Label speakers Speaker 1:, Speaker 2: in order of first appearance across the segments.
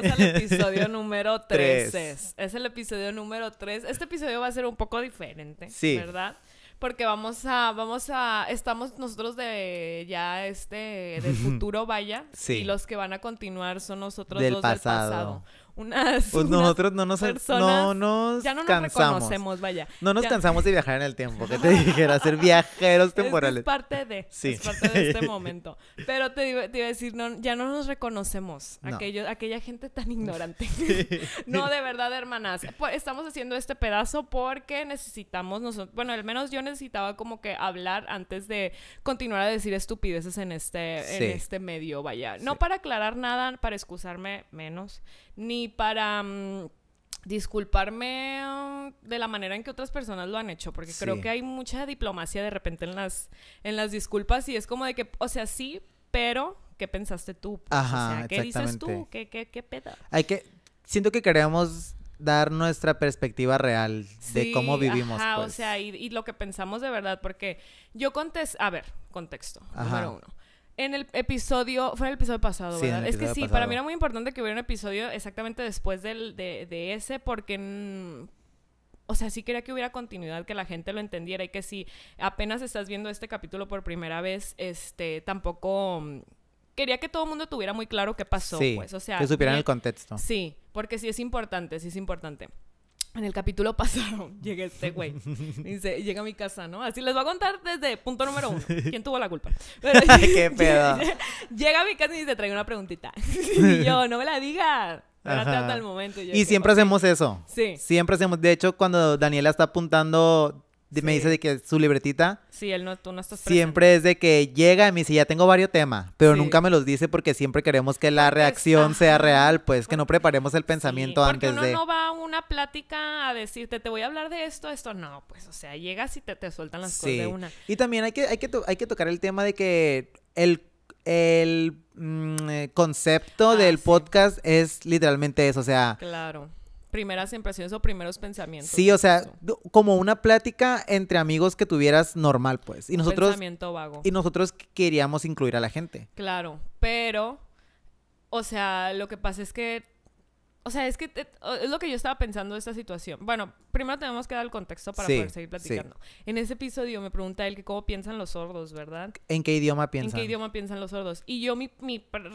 Speaker 1: bienvenidos al episodio número 13. Es el episodio número 3. Este episodio va a ser un poco diferente, ¿verdad? Porque vamos a, vamos a, estamos nosotros de ya este, del futuro, vaya. Y los que van a continuar son nosotros los del pasado. Pues nosotros no nos, ya no nos reconocemos, vaya. No nos cansamos
Speaker 2: de viajar en el tiempo, que te dijera, ser viajeros temporales. Es parte de. este
Speaker 1: momento. Pero te, iba, a decir, ya no nos reconocemos, aquella gente tan ignorante. no, de verdad, hermanas. Estamos haciendo este pedazo porque necesitamos nosotros. Bueno, al menos yo necesitaba como que hablar antes de continuar a decir estupideces en este, en este medio, vaya. No para aclarar nada, para excusarme menos ni para mm, disculparme mm, de la manera en que otras personas lo han hecho, porque creo que hay mucha diplomacia de repente en las, en las disculpas y es como de que, o sea, sí, pero ¿qué pensaste tú? Pues, o sea, ¿qué dices tú? ¿Qué, qué, qué pedo?
Speaker 2: Hay que, siento que queremos dar nuestra perspectiva real de cómo vivimos. Ajá, o pues.
Speaker 1: sea, y, lo que pensamos de verdad, porque yo contesto, a ver, contexto, número uno en el episodio, fue en el episodio pasado, ¿verdad? es que sí, para mí era muy importante que hubiera un episodio exactamente después del, de, de ese, porque... o sea, sí quería que hubiera continuidad, que la gente lo entendiera y que si apenas estás viendo este capítulo por primera vez, este, tampoco mm, quería que todo el mundo tuviera muy claro qué pasó, pues, o sea, que supieran el contexto. Sí, porque sí es importante, sí es importante en el capítulo pasado llega este güey. Dice, llega a mi casa, ¿no? Así les voy a contar desde punto número uno. ¿Quién tuvo la culpa? ¿Qué pedo? Llega, a mi casa y dice, traigo una preguntita. y yo, no me la digas. Hasta el momento. y siempre
Speaker 2: hacemos eso. Sí. Siempre hacemos. De hecho, cuando Daniela está apuntando me dice de que su libretita.
Speaker 1: Sí, él tú no estás presente.
Speaker 2: Siempre es de que llega y me dice, ya tengo varios temas, pero nunca me los dice porque siempre queremos que la reacción sea real, pues que no preparemos el pensamiento antes uno no va
Speaker 1: a una plática a decirte, te voy a hablar de esto, esto. No, pues, o sea, llega y te, te sueltan las cosas de una.
Speaker 2: Y también hay que, hay, que hay que tocar el tema de que el mm, concepto ah, del podcast es literalmente eso, o sea,
Speaker 1: claro primeras impresiones o primeros pensamientos. Sí, o sea,
Speaker 2: como una plática entre amigos que tuvieras normal, pues. Y nosotros, vago. Y nosotros queríamos incluir a la gente.
Speaker 1: Claro, pero, o sea, lo que pasa es que o sea, es que es lo que yo estaba pensando de esta situación. Bueno, primero tenemos que dar el contexto para poder seguir platicando. En ese episodio me pregunta él que cómo piensan los sordos, ¿verdad?
Speaker 2: ¿En qué idioma piensan? ¿En qué idioma
Speaker 1: piensan los sordos? Y yo mi,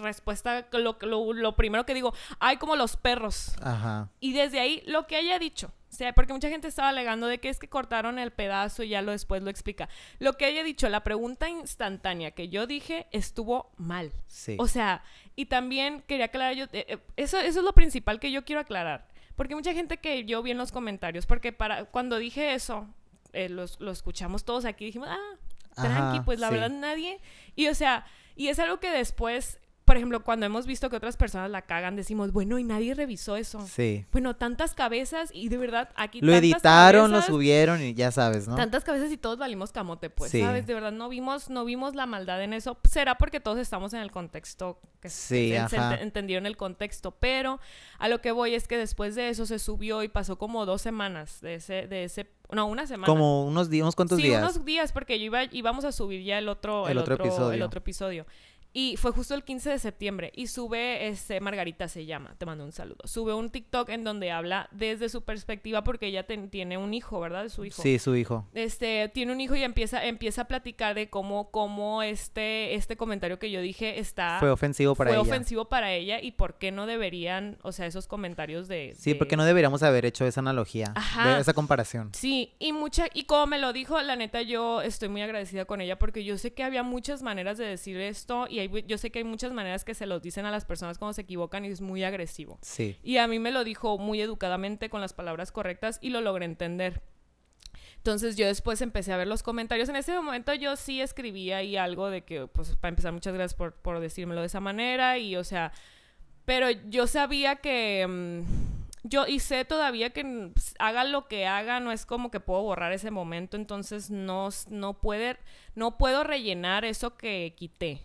Speaker 1: respuesta, lo, primero que digo, Hay como los perros. Ajá. Y desde ahí, lo que haya dicho, porque mucha gente estaba alegando de que es que cortaron el pedazo y ya lo después lo explica. Lo que haya dicho, la pregunta instantánea que yo dije estuvo mal. Sí. O sea, y también quería aclarar yo, eh, eh, eso, es lo principal que yo quiero aclarar. Porque mucha gente que yo vi en los comentarios, porque para cuando dije eso, eh, lo escuchamos todos aquí, dijimos, ah, tranqui, pues la verdad nadie. Y o sea, y es algo que después por ejemplo, cuando hemos visto que otras personas la cagan, decimos, bueno, y nadie revisó eso. Sí. Bueno, tantas cabezas y de verdad aquí... Lo editaron, lo
Speaker 2: subieron y ya sabes, ¿no? Tantas
Speaker 1: cabezas y todos valimos camote, pues, sí. ¿sabes? De verdad, no vimos, no vimos la maldad en eso. Será porque todos estamos en el contexto, que sí, se, se entendieron el contexto, pero a lo que voy es que después de eso se subió y pasó como dos semanas de ese, de ese no, una semana. Como unos días, ¿cuántos días. Sí, unos días, porque yo iba, íbamos a subir ya el otro, el, otro, otro episodio. El otro episodio. Y fue justo el 15 de septiembre. Y sube, este, Margarita se llama, te mando un saludo. Sube un TikTok en donde habla desde su perspectiva porque ella tiene un hijo, ¿verdad? Su hijo. Sí, su hijo. Este, tiene un hijo y empieza, empieza a platicar de cómo, cómo este, este comentario que yo dije está... Fue ofensivo para ella. Fue ofensivo para ella y por qué no deberían, o sea, esos comentarios de... Sí, porque
Speaker 2: no deberíamos haber hecho esa analogía, De esa comparación.
Speaker 1: Sí, y mucha, y como me lo dijo, la neta yo estoy muy agradecida con ella porque yo sé que había muchas maneras de decir esto y yo sé que hay muchas maneras que se los dicen a las personas cuando se equivocan y es muy agresivo. Sí. Y a mí me lo dijo muy educadamente con las palabras correctas y lo logré entender. Entonces yo después empecé a ver los comentarios. En ese momento yo sí escribía ahí algo de que, pues, para empezar, muchas gracias por, por decírmelo de esa manera. Y, o sea, pero yo sabía que... Mm, yo y sé todavía que mm, pues, haga lo que haga, no es como que puedo borrar ese momento, entonces no, no, puede, no puedo rellenar eso que quité.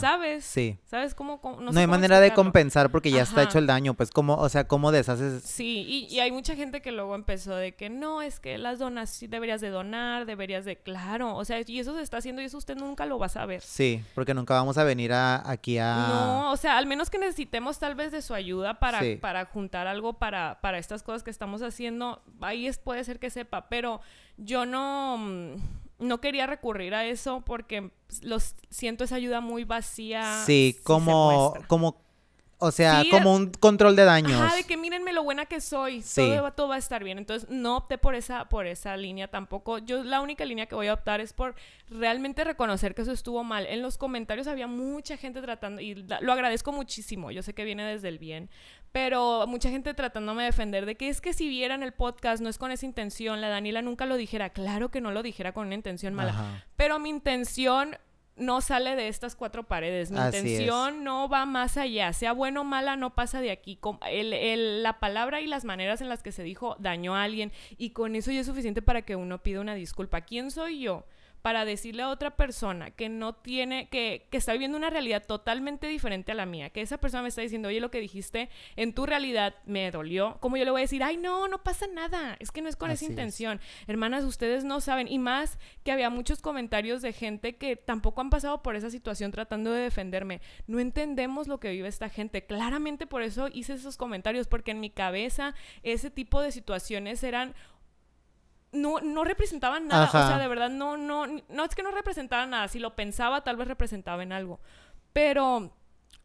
Speaker 1: ¿Sabes? Sí. ¿Sabes cómo? no, hay manera de compensar porque ya está hecho el daño,
Speaker 2: pues como, o sea, ¿cómo deshaces?
Speaker 1: Sí, y, hay mucha gente que luego empezó de que no, es que las donas sí deberías de donar, deberías de, claro, o sea, y eso se está haciendo y eso usted nunca lo va a saber.
Speaker 2: Sí, porque nunca vamos a venir a, aquí a... No,
Speaker 1: o sea, al menos que necesitemos tal vez de su ayuda para, para juntar algo para, para estas cosas que estamos haciendo, ahí es, puede ser que sepa, pero yo no mm, no quería recurrir a eso porque pues, los siento esa ayuda muy vacía.
Speaker 2: Sí, como, como o sea, como un control de daños. Ajá,
Speaker 1: de que mírenme lo buena que soy. Sí. Todo, va a estar bien. Entonces, no opté por esa, por esa línea tampoco. Yo la única línea que voy a optar es por realmente reconocer que eso estuvo mal. En los comentarios había mucha gente tratando, y lo agradezco muchísimo. Yo sé que viene desde el bien, pero mucha gente tratándome de defender de que es que si vieran el podcast no es con esa intención. La Daniela nunca lo dijera. Claro que no lo dijera con una intención mala. Pero mi intención no sale de estas cuatro paredes. Mi intención no va más allá. Sea bueno o mala, no pasa de aquí. la palabra y las maneras en las que se dijo dañó a alguien. Y con eso ya es suficiente para que uno pida una disculpa. ¿Quién soy yo? para decirle a otra persona que no tiene, que, que está viviendo una realidad totalmente diferente a la mía, que esa persona me está diciendo, oye, lo que dijiste en tu realidad me dolió, Como yo le voy a decir, ay, no, no pasa nada, es que no es con esa intención? Hermanas, ustedes no saben, y más que había muchos comentarios de gente que tampoco han pasado por esa situación tratando de defenderme, no entendemos lo que vive esta gente, claramente por eso hice esos comentarios, porque en mi cabeza ese tipo de situaciones eran no, no representaban nada. O sea, de verdad, no, no, no es que no representaban nada. Si lo pensaba, tal vez representaba en algo. Pero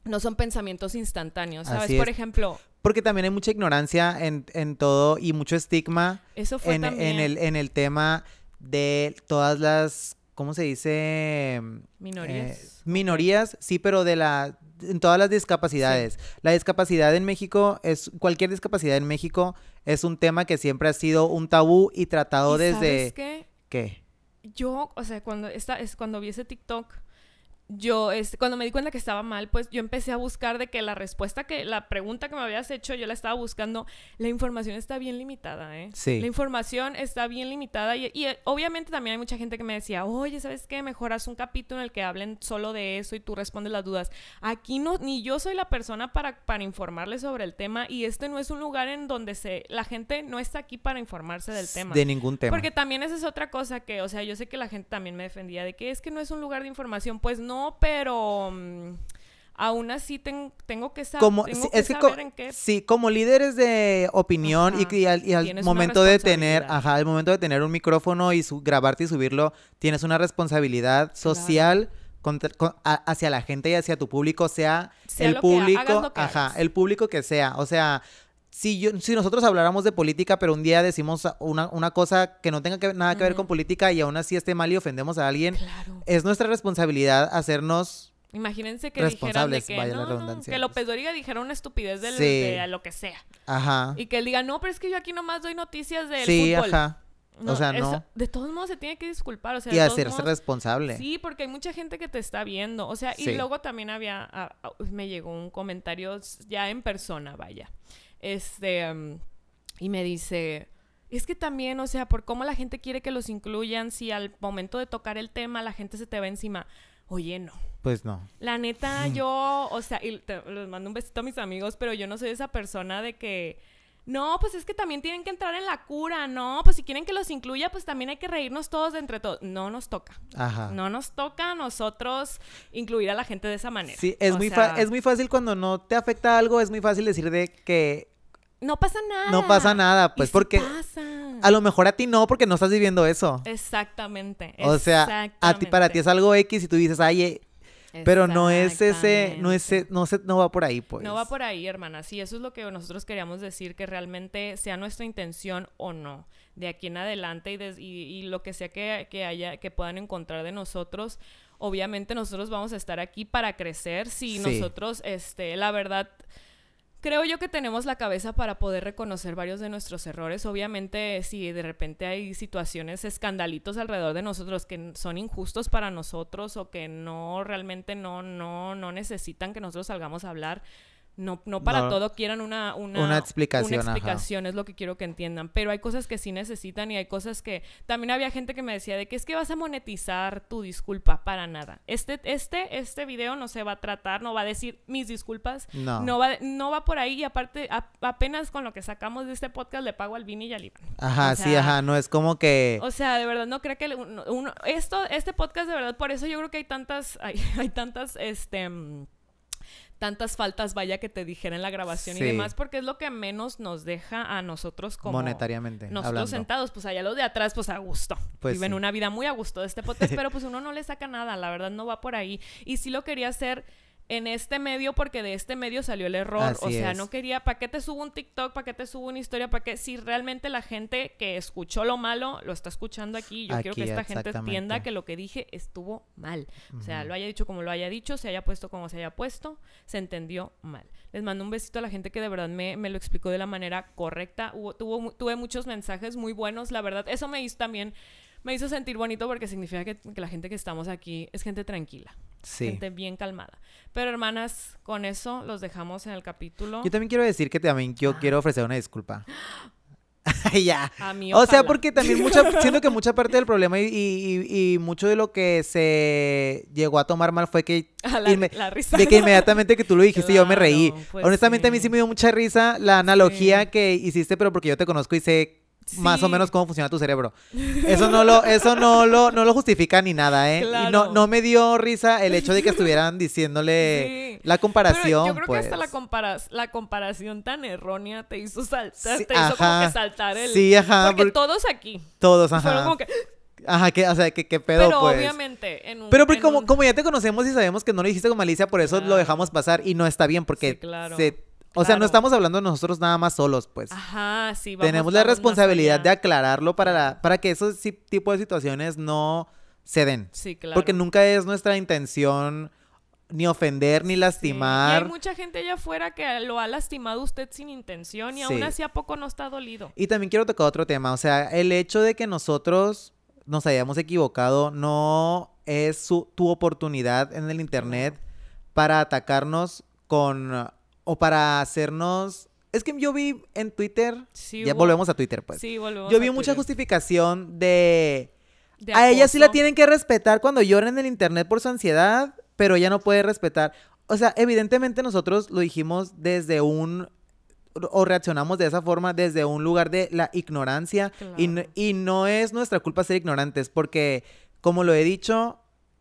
Speaker 1: no son pensamientos instantáneos, ¿sabes? Por ejemplo...
Speaker 2: Porque también hay mucha ignorancia en, en todo y mucho estigma Eso en, en, el, en el tema de todas las, ¿cómo se dice? Minorías. Eh, minorías, sí, pero de la en todas las discapacidades. La discapacidad en México es cualquier discapacidad en México es un tema que siempre ha sido un tabú y tratado desde qué? qué?
Speaker 1: Yo, o sea, cuando esta es cuando vi ese TikTok yo, este, cuando me di cuenta que estaba mal, pues yo empecé a buscar de que la respuesta que, la pregunta que me habías hecho, yo la estaba buscando, la información está bien limitada, ¿eh? Sí. La información está bien limitada y, eh, obviamente también hay mucha gente que me decía, oye, ¿sabes qué? Mejor haz un capítulo en el que hablen solo de eso y tú respondes las dudas. Aquí no, ni yo soy la persona para, para informarles sobre el tema y este no es un lugar en donde se, la gente no está aquí para informarse del tema. De ningún tema. Porque también esa es otra cosa que, o sea, yo sé que la gente también me defendía de que es que no es un lugar de información, pues no pero mm, aún así tengo que, como, saber qué.
Speaker 2: Sí, como líderes de opinión y, al, momento de tener, momento de tener un micrófono y grabarte y subirlo, tienes una responsabilidad social. hacia la gente y hacia tu público, sea, sea el público, el público que sea. O sea, si, si nosotros habláramos de política, pero un día decimos una, una cosa que no tenga nada que ver con política y aún así esté mal y ofendemos a alguien, es nuestra responsabilidad hacernos
Speaker 1: Imagínense que dijeran de que, que López dijera una estupidez de lo que sea. Ajá. Y que él diga, no, pero es que yo aquí nomás doy noticias del sí, Ajá. o sea, no. de todos modos se tiene que disculpar, y hacerse responsable. Sí, porque hay mucha gente que te está viendo, o sea, y luego también había, ah, ah, me llegó un comentario ya en persona, vaya, este, em, y me dice, es que también, o sea, por cómo la gente quiere que los incluyan, si al momento de tocar el tema la gente se te va encima. Oye, no. Pues no. La neta, yo, o sea, y les mando un besito a mis amigos, pero yo no soy esa persona de que no, pues es que también tienen que entrar en la cura, no, pues si quieren que los incluya, pues también hay que reírnos todos de entre todos. No nos toca. Ajá. No nos toca a nosotros incluir a la gente de esa manera. Sí, es, muy, es muy
Speaker 2: fácil cuando no te afecta algo, es muy fácil decir de que no pasa nada. No pasa nada, pues ¿Y porque pasa? a lo mejor a ti no porque no estás viviendo eso.
Speaker 1: Exactamente. O sea, a
Speaker 2: ti para ti es algo X y tú dices, "Ay, eh, pero no es ese, no es no se, no va por ahí, pues. No
Speaker 1: va por ahí, hermana. Sí, eso es lo que nosotros queríamos decir, que realmente sea nuestra intención o no. De aquí en adelante y, y, lo que sea que, que haya, que puedan encontrar de nosotros, obviamente nosotros vamos a estar aquí para crecer. Si nosotros, este, la verdad, creo yo que tenemos la cabeza para poder reconocer varios de nuestros errores. Obviamente, si de repente hay situaciones, escandalitos alrededor de nosotros que son injustos para nosotros o que no realmente no, no, no necesitan que nosotros salgamos a hablar, no, no para todo quieran una, explicación. Una explicación es lo que quiero que entiendan. Pero hay cosas que sí necesitan y hay cosas que. También había gente que me decía de que es que vas a monetizar tu disculpa para nada. Este, este, este video no se va a tratar, no va a decir mis disculpas. No. No va, por ahí. Y aparte, apenas con lo que sacamos de este podcast le pago al Vini y al Iván.
Speaker 2: Ajá, sí, ajá. No es como que. O
Speaker 1: sea, de verdad, no creo que esto, este podcast, de verdad, por eso yo creo que hay tantas, hay, hay tantas, este mm, tantas faltas vaya que te dijera en la grabación y demás, porque es lo que menos nos deja a nosotros como... Monetariamente. Nosotros sentados, pues allá lo de atrás, pues a gusto. Pues Viven una vida muy a gusto de este podcast, pero pues uno no le saca nada, la verdad no va por ahí. Y si lo quería hacer en este medio porque de este medio salió el error. o sea, no quería, ¿para qué te subo un TikTok? ¿Para qué te subo una historia? ¿Para qué? Si realmente la gente que escuchó lo malo lo está escuchando aquí, yo quiero que esta gente entienda que lo que dije estuvo mal. O sea, lo haya dicho como lo haya dicho, se haya puesto como se haya puesto, se entendió mal. Les mando un besito a la gente que de verdad me, me lo explicó de la manera correcta. tuvo, tuve muchos mensajes muy buenos, la verdad. Eso me hizo también me hizo sentir bonito porque significa que, la gente que estamos aquí es gente tranquila. Sí. Gente bien calmada. Pero hermanas, con eso los dejamos en el capítulo. Yo
Speaker 2: también quiero decir que también yo ah. quiero ofrecer una disculpa. ya. o sea, porque también siento que mucha parte del problema y, mucho de lo que se llegó a tomar mal fue que... La, risa. De que inmediatamente que tú lo dijiste yo me reí. Pues Honestamente a mí sí me dio mucha risa la analogía que hiciste, pero porque yo te conozco y sé más o menos cómo funciona tu cerebro. Eso no lo, eso no lo, no lo justifica ni nada, ¿eh? no, no me dio risa el hecho de que estuvieran diciéndole la comparación. yo creo que hasta
Speaker 1: pues. la, comparación tan errónea te hizo saltar, te hizo como que saltar el. Sí, ajá. Porque, todos aquí. Todos, ajá. Fueron como que.
Speaker 2: Ajá, que, o sea, que, pedo, Pero pues.
Speaker 1: obviamente, en un, Pero porque
Speaker 2: como, ya te conocemos y sabemos que no lo dijiste con malicia, por eso lo dejamos pasar y no está bien, porque se o sea, no estamos hablando nosotros nada más solos, pues.
Speaker 1: Ajá, sí. Vamos Tenemos la
Speaker 2: responsabilidad de aclararlo para, para que esos tipos de situaciones no se den. Sí, claro. Porque nunca es nuestra intención ni ofender ni lastimar. Y hay
Speaker 1: mucha gente allá afuera que lo ha lastimado usted sin intención y aún así a poco no está dolido.
Speaker 2: Y también quiero tocar otro tema, o sea, el hecho de que nosotros nos hayamos equivocado no es tu oportunidad en el internet para atacarnos con o para hacernos... Es que yo vi en Twitter, ya volvemos a Twitter pues. Sí, volvemos. Yo vi mucha justificación de... a ella sí la tienen que respetar cuando llora en el internet por su ansiedad, pero ella no puede respetar. O sea, evidentemente nosotros lo dijimos desde un o reaccionamos de esa forma desde un lugar de la ignorancia y, y no es nuestra culpa ser ignorantes porque como lo he dicho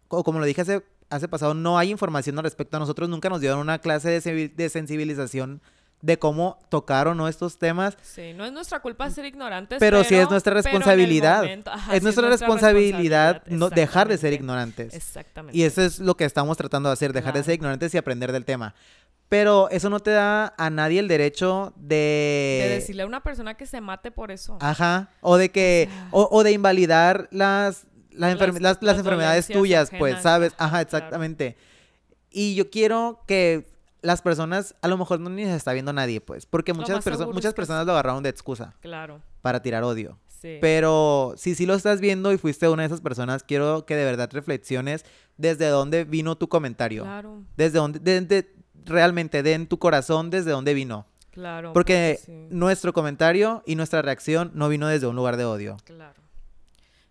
Speaker 2: o como lo dije hace hace pasado no hay información respecto. A nosotros nunca nos dieron una clase de, sensibilización de cómo tocar o no estos temas. Sí,
Speaker 1: no es nuestra culpa ser ignorantes. Pero, pero sí es nuestra responsabilidad. es, nuestra responsabilidad,
Speaker 2: no dejar de ser ignorantes. Exactamente. Y eso es lo que estamos tratando de hacer, dejar de ser ignorantes y aprender del tema. Pero eso no te da a nadie el derecho de... De decirle
Speaker 1: a una persona que se mate por eso. Ajá.
Speaker 2: O de que... o de invalidar las, las, enfermedades tuyas, pues, ¿sabes? Ajá, exactamente. Y yo quiero que las personas, a lo mejor no ni está viendo nadie, pues, porque muchas, personas muchas personas lo agarraron de excusa. Claro. Para tirar odio. Sí. Pero si sí lo estás viendo y fuiste una de esas personas, quiero que de verdad reflexiones desde dónde vino tu comentario. Claro. Desde dónde, realmente, de en tu corazón, desde dónde vino. Claro. Porque nuestro comentario y nuestra reacción no vino desde un lugar de odio. Claro.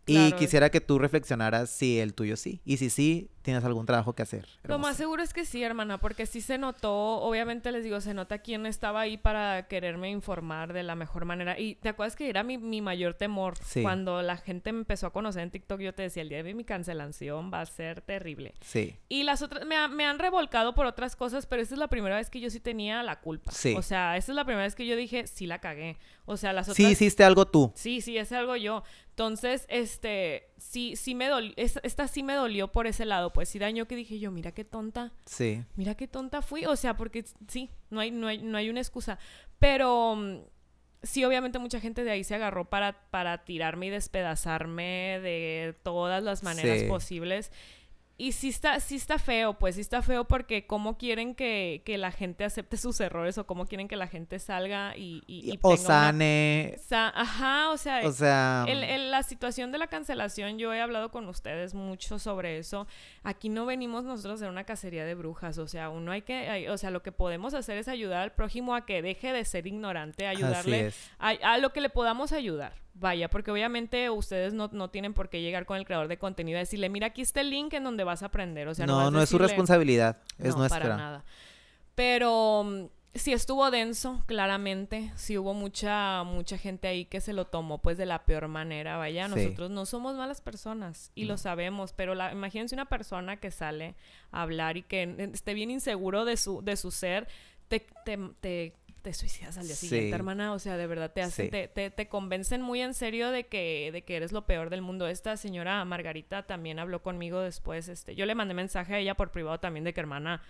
Speaker 1: Y quisiera que
Speaker 2: tú reflexionaras si el tuyo sí. Y si sí, tienes algún trabajo que hacer. Lo más
Speaker 1: seguro es que sí, hermana, porque sí se notó, obviamente les digo, se nota quién estaba ahí para quererme informar de la mejor manera. Y te acuerdas que era mi, mayor temor. Cuando la gente me empezó a conocer en TikTok, yo te decía, el día de mi cancelación va a ser terrible. Sí. Y las otras, me, me han revolcado por otras cosas, pero esta es la primera vez que yo sí tenía la culpa. Sí. O sea, esa es la primera vez que yo dije, sí la cagué. O sea, las otras... Sí hiciste algo tú. Sí, sí, es algo yo. Entonces, este sí, sí me dolió, esta sí me dolió por ese lado, pues sí daño que dije yo, mira qué tonta. Sí. Mira qué tonta fui, o sea, porque sí, no hay, no hay, no hay una excusa. Pero mm, sí, obviamente mucha gente de ahí se agarró para, para tirarme y despedazarme de todas las maneras posibles. Y sí está, sí está feo, pues sí está feo porque cómo quieren que, la gente acepte sus errores o cómo quieren que la gente salga y... o sane. Ajá, o sea... O sea... Mm. la situación de la cancelación, yo he hablado con ustedes mucho sobre eso. Aquí no venimos nosotros de una cacería de brujas, o sea, uno hay que... o sea, lo que podemos hacer es ayudar al prójimo a que deje de ser ignorante, ayudarle a lo que le podamos ayudar vaya, porque obviamente ustedes no, tienen por qué llegar con el creador de contenido y decirle, mira, aquí está el link en donde vas a aprender. O sea, no, no, es su responsabilidad, es no, nuestra. Para nada. Pero si mm, sí estuvo denso, claramente. Sí hubo mucha, mucha gente ahí que se lo tomó pues de la peor manera, vaya. Nosotros no somos malas personas y lo sabemos, pero la, imagínense una persona que sale a hablar y que eh, esté bien inseguro de su, de su ser, te, te, te te suicidas al día siguiente, hermana. O sea, de verdad te, hacen, te, te, te, convencen muy en serio de que, de que eres lo peor del mundo. Esta señora Margarita también habló conmigo después. Este, yo le mandé mensaje a ella por privado también de que, hermana,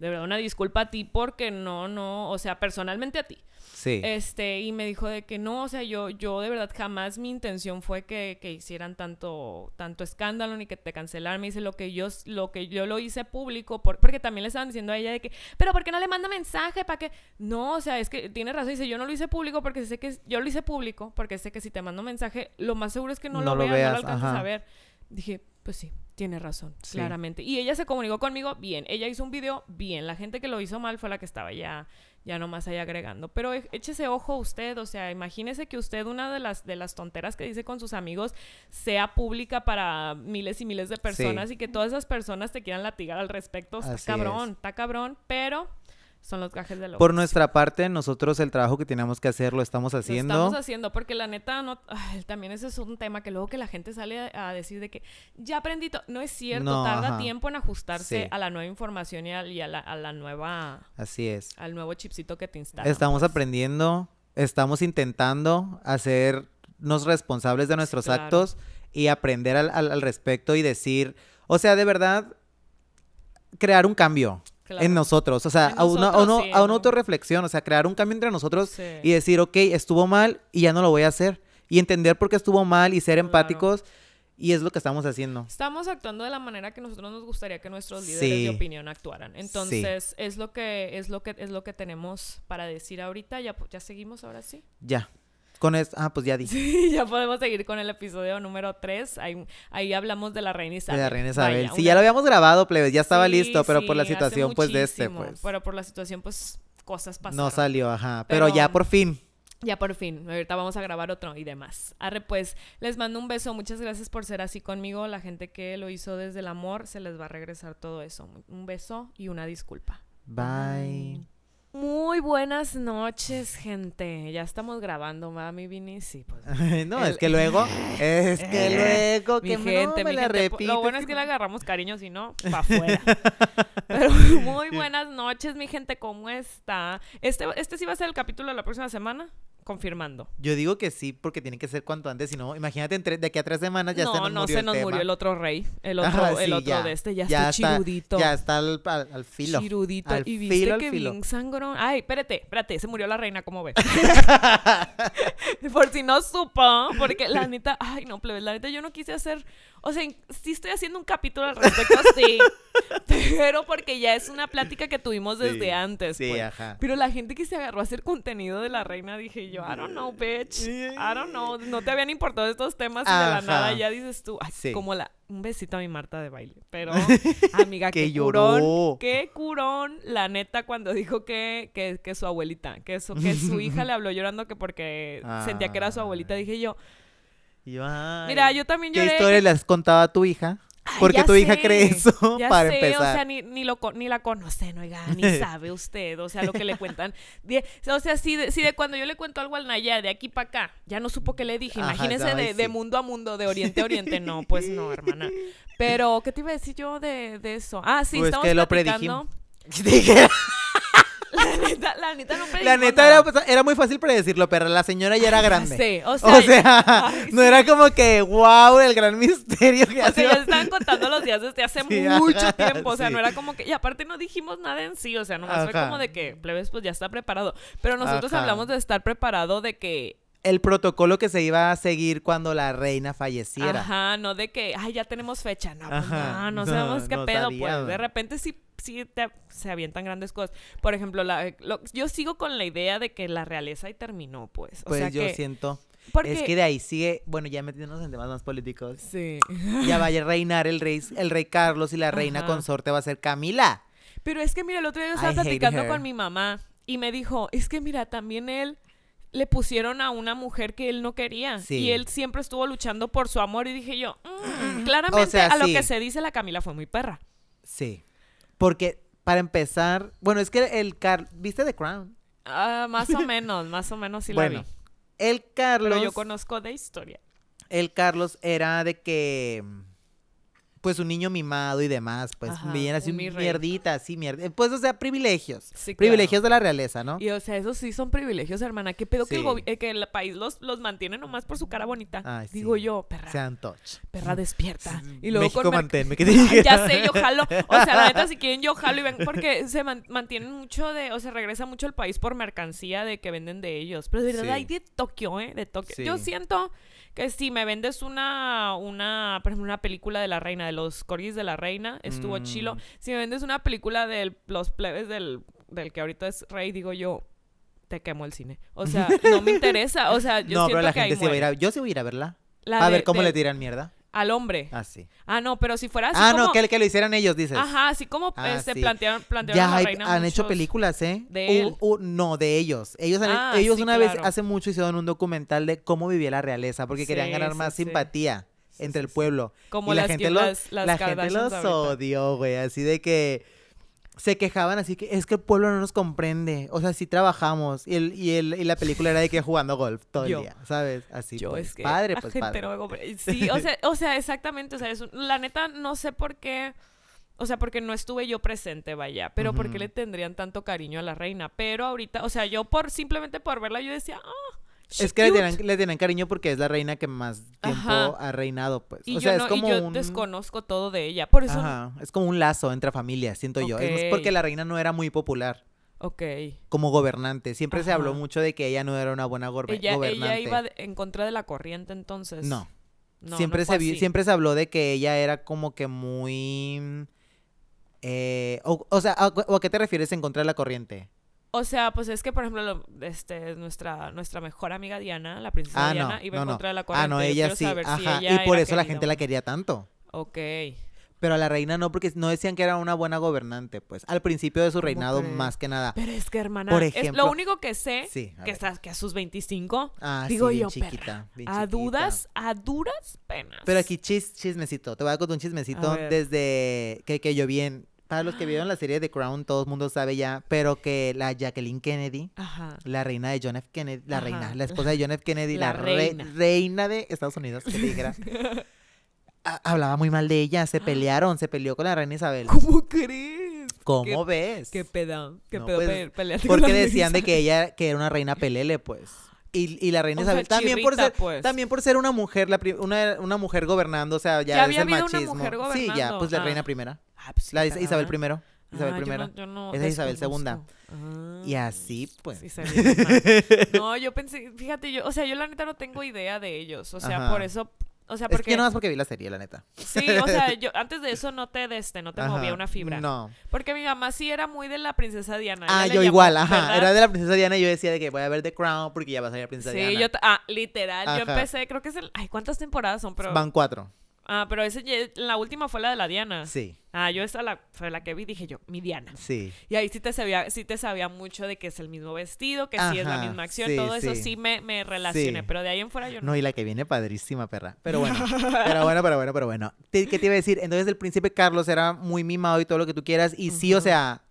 Speaker 1: de verdad, una disculpa a ti porque no, no, o sea, personalmente a ti. Sí. Este, y me dijo de que no, o sea, yo, yo de verdad jamás mi intención fue que, que hicieran tanto, tanto escándalo ni que te cancelaran. Me dice lo que yo, lo que yo lo hice público, porque también le estaban diciendo a ella de que, pero ¿por qué no le manda mensaje para que? No, o sea, es que tiene razón. Dice, yo no lo hice público porque sé que, yo lo hice público porque sé que si te mando mensaje, lo más seguro es que no, lo, veas, no lo alcanzas a ver. Dije, pues sí, tiene razón, claramente. Y ella se comunicó conmigo bien. Ella hizo un video bien. La gente que lo hizo mal fue la que estaba ya, ya nomás ahí agregando. Pero e, échese ojo usted, o sea, imagínese que usted una de las, de las tonteras que dice con sus amigos sea pública para miles y miles de personas y que todas esas personas te quieran latigar al respecto. Está cabrón, está cabrón, pero son los gajes de la Por
Speaker 2: nuestra parte, nosotros el trabajo que tenemos que hacer lo estamos haciendo. Lo estamos
Speaker 1: haciendo, porque la neta, también ese es un tema que luego que la gente sale a decir de que ya aprendí No es cierto, tarda tiempo en ajustarse a la nueva información y, a, la, nueva... Así es. Al nuevo chipsito que te instala. Estamos
Speaker 2: pues. aprendiendo, estamos intentando hacernos responsables de nuestros actos y aprender al, al, al respecto y decir, o sea, de verdad, crear un cambio en nosotros. O sea, a, una, uno, a autorreflexión, o sea, crear un cambio entre nosotros y decir, ok, estuvo mal y ya no lo voy a hacer. Y entender por qué estuvo mal y ser empáticos. Y es lo que estamos haciendo.
Speaker 1: Estamos actuando de la manera que nosotros nos gustaría que nuestros líderes de opinión actuaran. Entonces, es lo que es lo que es lo que tenemos para decir ahorita. Ya ya seguimos ahora sí.
Speaker 2: Ya. Con ah, pues ya dije.
Speaker 1: Sí, ya podemos seguir con el episodio número 3. Ahí, ahí hablamos de la reina Isabel. De la reina Isabel. sí, ya lo habíamos
Speaker 2: grabado, plebes, ya estaba listo, pero por la situación, pues, de este, pues.
Speaker 1: Pero por la situación, pues, cosas pasaron. No salió, ajá. Pero, ya por fin. Ya por fin, ahorita vamos a grabar otro y demás. Arre, pues, les mando un beso. Muchas gracias por ser así conmigo. La gente que lo hizo desde el amor, se les va a regresar todo eso. Un beso y una disculpa. Bye. Muy buenas noches, gente. Ya estamos grabando, mami Vinici.
Speaker 2: Pues. no, es que luego, es que luego, que gente, me la Lo bueno es
Speaker 1: que le agarramos cariño, si no, para
Speaker 2: afuera. Pero muy
Speaker 1: buenas noches, mi gente, ¿cómo está? Este, este sí va a ser el capítulo de la próxima semana confirmando.
Speaker 2: Yo digo que sí, porque tiene que ser cuanto antes, si no, imagínate, de aquí a tres semanas ya no, se nos no no, se nos murió el
Speaker 1: otro rey, el otro, el otro de este, ya, está chirudito. Ya
Speaker 2: está al, filo. Chirudito, y viste que bien
Speaker 1: sangrón. Ay, espérate, espérate, se murió la reina, ¿cómo ves? Por si no supo, porque la neta, ay no, plebe, la neta yo no quise hacer, o sea, sí estoy haciendo un capítulo al respecto, sí, pero porque ya es una plática que tuvimos desde antes. Sí, pues. ajá. Pero la gente que se agarró a hacer contenido de la reina, dije yo, I don't know, bitch. I don't know. No te habían importado estos temas y de la nada ya dices tú, ay, como la. Un besito a mi Marta de baile. Pero, amiga, Que curón. Qué curón, la neta, cuando dijo que, que, su abuelita, que su, que su hija le habló llorando que porque sentía que era su abuelita. Ah. Dije yo.
Speaker 2: Mira, yo también lloré. ¿Qué historia le has contado a tu hija? Porque tu hija cree eso ya para empezar. O sea,
Speaker 1: ni, la conocen, oiga, ni sabe usted, o sea, lo que le cuentan. o sea, si de, de, cuando yo le cuento algo al Naya, de aquí para acá, ya no supo qué le dije. Imagínese de, mundo a mundo, de oriente a oriente. No, pues no, hermana. Pero, ¿qué te iba a decir yo de, eso? Ah, sí, pues estamos que lo dije la neta, la no
Speaker 2: La neta pues, Era, muy fácil predecirlo, pero la señora ya era ah, grande. Sí, o sea. no era como que, wow, el gran misterio que o Sea, ya estaban
Speaker 1: contando los días desde hace mucho tiempo. O sea, no era como que. Y aparte no dijimos nada en sí. O sea, nomás fue como de que, plebes, pues ya está preparado. Pero nosotros hablamos de estar preparado de que
Speaker 2: el protocolo que se iba a seguir cuando la reina falleciera.
Speaker 1: Ajá, no de que, ay, ya tenemos fecha, no, pues, no, sabemos qué pedo, pues. De repente sí sí te, se avientan grandes cosas. Por ejemplo, la, yo sigo con la idea de que la realeza ahí terminó, pues. pues yo siento.
Speaker 2: Es que de ahí sigue, bueno, ya metiéndonos en temas más políticos. Sí. Ya vaya a reinar el rey, el rey Carlos y la reina consorte va a ser Camila.
Speaker 1: Pero es que mira, el otro día yo estaba platicando con mi mamá y me dijo, es que mira, también él le pusieron a una mujer que él no quería y él siempre estuvo luchando por su amor y dije yo, mm, claramente a lo que se dice la Camila fue muy perra.
Speaker 2: Sí. Porque, para empezar, bueno, es que el Carlos, ¿viste The Crown?
Speaker 1: Ah, más o menos, más o menos sí bueno, la vi.
Speaker 2: El Carlos. Pero yo
Speaker 1: conozco de historia.
Speaker 2: El Carlos era de que pues un niño mimado y demás, pues viene así un mierdita, así mierda. Eh, pues o sea, privilegios. privilegios de la realeza, ¿no? Y o sea, esos sí son privilegios, hermana. ¿Qué pedo que,
Speaker 1: el eh, país los, los mantiene nomás por su cara bonita? Digo yo, perra. Sean
Speaker 2: touch. Perra despierta. Y luego México, manténme. ya sé, yo jalo. O sea, la neta, si quieren, yo jalo y ven, porque se
Speaker 1: mantienen mucho de, o sea, regresa mucho al país por mercancía de que venden de ellos. Pero de verdad hay de Tokio, ¿eh? De Tokio. Yo siento que si me vendes una, una, por ejemplo, una película de la reina, de los corgis de la reina, estuvo mm. chilo. Si me vendes una película de los plebes del, del que ahorita es rey, digo yo, te quemo el cine. O sea, no me interesa. O sea, yo no, pero la gente se va a ir
Speaker 2: a, yo voy a ir a verla. a ver cómo le tiran mierda al hombre. Ah,
Speaker 1: Ah, no, pero si fuera así. Ah, no, que, que lo hicieran
Speaker 2: ellos, dices. Ajá, así como ah, se este, plantearon, plantearon ya la han hecho películas, ¿eh? De él. no, de ellos. Ellos, ah, ellos una vez hace mucho hicieron un documental de cómo vivía la realeza, porque querían ganar más simpatía entre el pueblo. Como las, la gente los, la gente los odió, güey, así de que se quejaban así que es que el pueblo no nos comprende. O sea, sí trabajamos. Y, el, y, el, y la película era de que jugando golf todo el día, ¿sabes? Así. Yo pues, es que padre, pues padre.
Speaker 1: sí, o sea, o sea, exactamente. O sea, es la neta no sé por qué. O sea, porque no estuve yo presente, vaya. Pero porque le tendrían tanto cariño a la reina? Pero ahorita, o sea, yo por simplemente por verla, yo decía, ah es que
Speaker 2: le tienen, cariño porque es la reina que más tiempo ha reinado, pues. o sea, es como un...
Speaker 1: desconozco todo de ella, por eso...
Speaker 2: Es como un lazo entre familias, siento yo. Es porque la reina no era muy popular. Ok. Como gobernante. Siempre se habló mucho de que ella no era una buena gobernante. gobernante. Ella iba
Speaker 1: en contra de la corriente, entonces. No. siempre, se siempre
Speaker 2: se habló de que ella era como que muy... Eh, o, sea, a qué te refieres en contra de la corriente?
Speaker 1: O sea, pues es que, por ejemplo, este, nuestra, nuestra mejor amiga Diana, la princesa ah, Diana, iba en contra de la corriente. Ah, no, ella sí. Ajá. Si y por eso la gente la
Speaker 2: quería tanto. Ok. Pero a la reina no, porque no decían que era una buena gobernante, pues. Al principio de su reinado, más que nada. Pero es que, hermana, es lo único que sé que,
Speaker 1: que a sus 25, ah, digo yo, chiquita, a dudas, a duras penas. Pero
Speaker 2: aquí chis, chismecito, te voy a contar un chismecito desde que, que yo vi en, para los que vieron la serie de Crown, todo el mundo sabe ya, pero que la Jacqueline Kennedy, la reina de John F. Kennedy, la reina, la esposa de John F. Kennedy, la, reina. de Estados Unidos, que negra. hablaba muy mal de ella, se pelearon, se peleó con la reina Isabel. ¿Cómo crees? ¿Cómo ves? Qué pedo, qué pedo pues, Porque decían de que ella, que era una reina pelele, pues. Y, y, la reina Isabel también por ser pues. también por ser una mujer la una, una, mujer gobernando o sea ya, es el machismo sí ya pues la reina primera ah, pues, la Isabel, Isabel primero Isabel ah, primero esa es Isabel segunda ah, y así pues
Speaker 1: no yo pensé fíjate yo o sea yo la neta no tengo idea de ellos o sea por eso
Speaker 2: o sea, porque... Es que no más porque vi la serie, la neta. Sí, o sea, yo
Speaker 1: antes de eso no te, este, no te movía una fibra. No. Porque mi mamá sí era muy de la princesa Diana. Ah, yo igual, ajá. Era de
Speaker 2: la princesa Diana y yo decía de que voy a ver The Crown porque ya va a salir la princesa Diana. Sí, yo...
Speaker 1: Ah, literal. Yo empecé, creo que es el... Ay, ¿cuántas temporadas son? Pero... Van cuatro. Ah, pero ese, la última fue la de la Diana. Sí. Ah, yo esa la, fue la que vi, dije yo, mi Diana. Sí. Y ahí sí te sabía, sí te sabía mucho de que es el mismo vestido, que sí es la misma acción, todo eso sí me, me relacioné, pero de ahí
Speaker 2: en fuera yo no. No, y la que viene padrísima, perra. Pero bueno, pero bueno, pero bueno, pero bueno. ¿Qué te iba a decir? Entonces el príncipe Carlos era muy mimado y todo lo que tú quieras, y sí, o sea,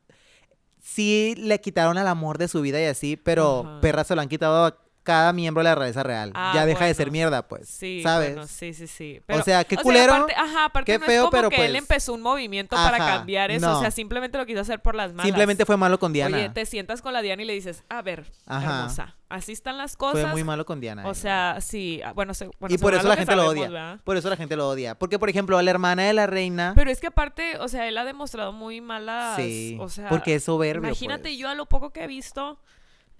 Speaker 2: sí le quitaron al amor de su vida y así, pero perra se lo han quitado cada miembro de la realeza real. Ah, ya deja de ser mierda, pues. Sí, ¿sabes?
Speaker 1: sí, sí, o sea, qué culero. ajá, aparte qué que él pues, empezó un movimiento para cambiar eso. O sea, simplemente lo quiso hacer por las manos. Simplemente fue malo con Diana. Oye, te sientas con la Diana y le dices, a ver, hermosa, así están las cosas. Fue muy malo con Diana. O eh. sea, sí, ah, bueno, se, Y por eso la gente lo odia.
Speaker 2: Por eso la gente lo odia. Porque, por ejemplo, a la hermana de la reina.
Speaker 1: Pero es que aparte, o sea, él ha demostrado muy malas. O sea, porque es soberbio. Imagínate pues. yo a lo poco que he visto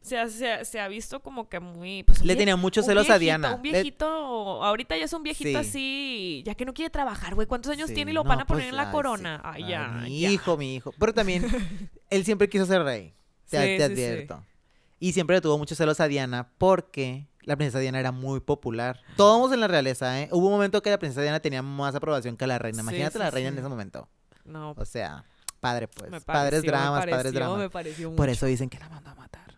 Speaker 1: se ha, se, ha, visto como que muy... Pues, le tenía muchos celos a Diana. Un viejito, ahorita ya es un viejito así, ya que no quiere trabajar, güey. ¿Cuántos años tiene y lo van a pues, poner en la corona? Ay, ya, mi
Speaker 2: hijo, mi hijo. Pero también, él siempre quiso ser rey, te, advierto. Y siempre le tuvo muchos celos a Diana porque la princesa Diana era muy popular. Todos en la realeza, ¿eh? Hubo un momento que la princesa Diana tenía más aprobación que la reina. Imagínate la reina en ese momento. No. O sea, padre, pues. padres dramas, padres dramas. Por eso dicen que la mandó a matar.